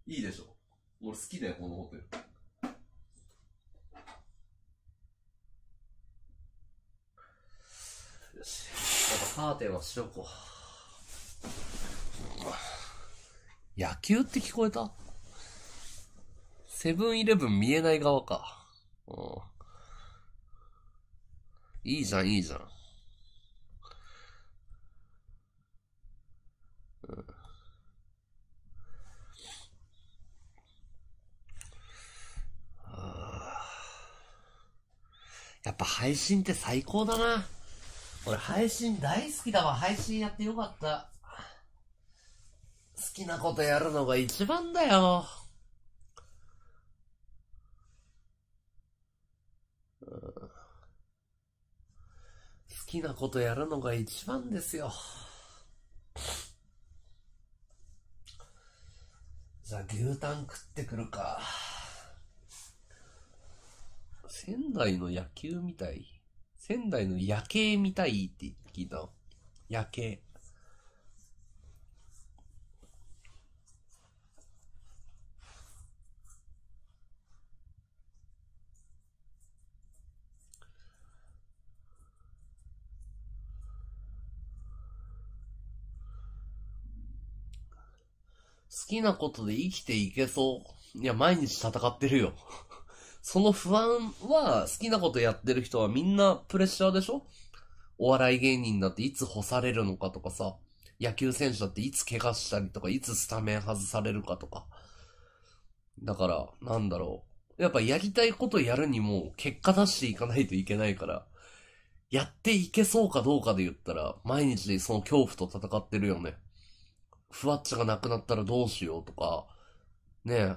[laughs] いいでしょ俺好きだよ、このホテル。よし。やっぱカーテンはしとこう。野球って聞こえたセブンイレブン見えない側か。うん。いいじゃん、いいじゃん。うん。やっぱ配信って最高だな。俺配信大好きだわ。配信やってよかった。好きなことやるのが一番だよ。好きなことやるのが一番ですよ。じゃあ牛タン食ってくるか。仙台の野球みたい。仙台の夜景見たいって聞いた夜景。好きなことで生きていけそう。いや、毎日戦ってるよその不安は好きなことやってる人はみんなプレッシャーでしょお笑い芸人だっていつ干されるのかとかさ、野球選手だっていつ怪我したりとか、いつスタメン外されるかとか。だから、なんだろう。やっぱやりたいことやるにも結果出していかないといけないから、やっていけそうかどうかで言ったら、毎日その恐怖と戦ってるよね。ふわっちがなくなったらどうしようとか、ねえ、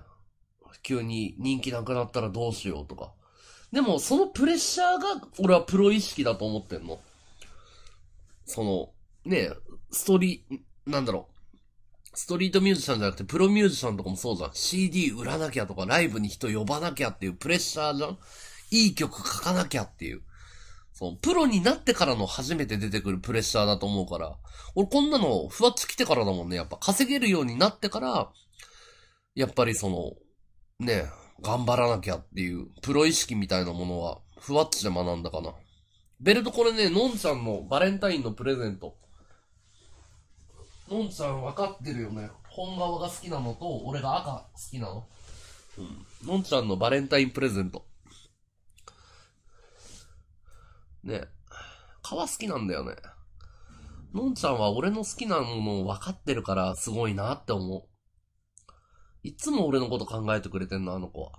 急に人気なくなったらどうしようとか。でも、そのプレッシャーが、俺はプロ意識だと思ってんの。その、ねストーリー、なんだろう。ストリートミュージシャンじゃなくて、プロミュージシャンとかもそうじゃん。CD 売らなきゃとか、ライブに人呼ばなきゃっていうプレッシャーじゃんいい曲書かなきゃっていう。その、プロになってからの初めて出てくるプレッシャーだと思うから。俺こんなの、ふわっつきてからだもんね。やっぱ稼げるようになってから、やっぱりその、ね、頑張らなきゃっていう、プロ意識みたいなものは、ふわっちで学んだかな。ベルトこれね、のんちゃんのバレンタインのプレゼント。のんちゃんわかってるよね。本革が好きなのと、俺が赤好きなの。うん。のんちゃんのバレンタインプレゼント。ね。川好きなんだよね。のんちゃんは俺の好きなものを分かってるからすごいなって思う。いつも俺のこと考えてくれてんの、あの子は。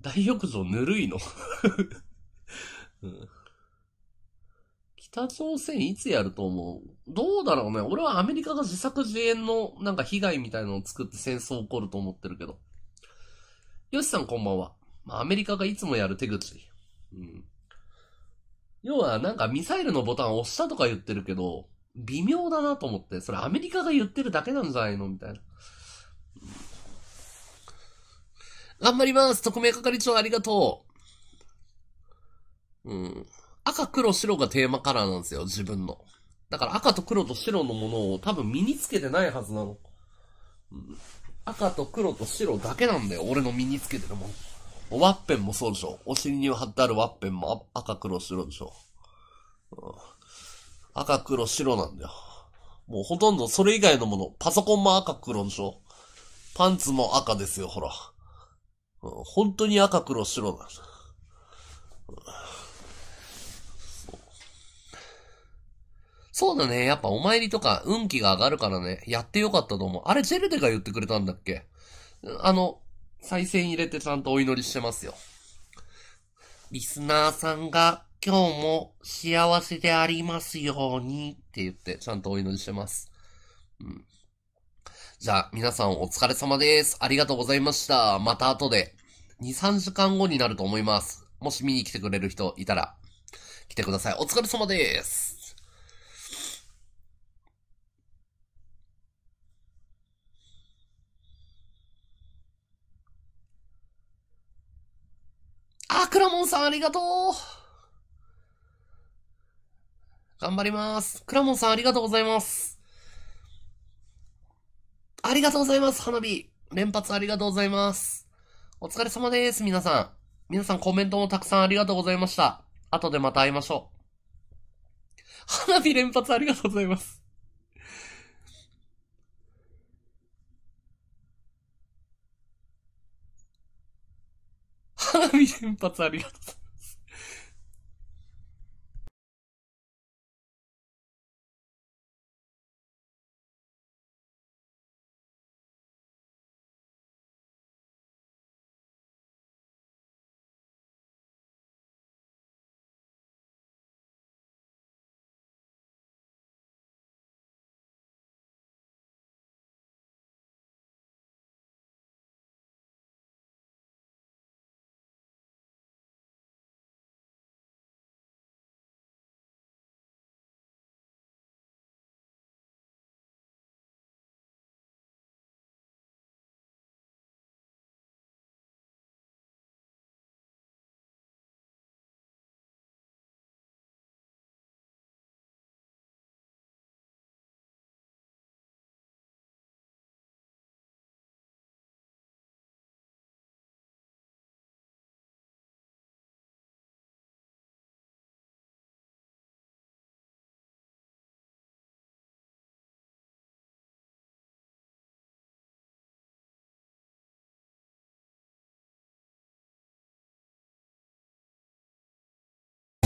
大浴場ぬるいの [laughs] うん、北朝鮮いつやると思うどうだろうね。俺はアメリカが自作自演のなんか被害みたいなのを作って戦争起こると思ってるけど。よしさんこんばんは。アメリカがいつもやる手口。うん。要はなんかミサイルのボタン押したとか言ってるけど、微妙だなと思って、それアメリカが言ってるだけなんじゃないのみたいな。頑張ります特命係長ありがとううん。赤、黒、白がテーマカラーなんですよ、自分の。だから赤と黒と白のものを多分身につけてないはずなの。うん、赤と黒と白だけなんだよ、俺の身につけてるもの。ワッペンもそうでしょ。お尻に貼ってあるワッペンも赤、黒、白でしょ。うん、赤、黒、白なんだよ。もうほとんどそれ以外のもの、パソコンも赤、黒でしょ。パンツも赤ですよ、ほら。本当に赤黒白なんです。そうだね。やっぱお参りとか運気が上がるからね、やってよかったと思う。あれ、ジェルデが言ってくれたんだっけあの、再生入れてちゃんとお祈りしてますよ。リスナーさんが今日も幸せでありますようにって言って、ちゃんとお祈りしてます。うん。じゃあ、皆さんお疲れ様です。ありがとうございました。また後で。2、3時間後になると思います。もし見に来てくれる人いたら、来てください。お疲れ様です。あ、くらもんさんありがとう頑張ります。くらもんさんありがとうございます。ありがとうございます、花火。連発ありがとうございます。お疲れ様です、皆さん。皆さんコメントもたくさんありがとうございました。後でまた会いましょう。花火連発ありがとうございます。[laughs] 花火連発ありがとうございます。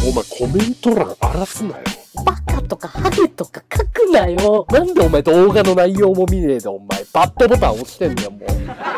お前コメント欄荒らすなよ。バカとかハゲとか書くなよ。なんでお前動画の内容も見ねえでお前バッドボタン押してんだよもう。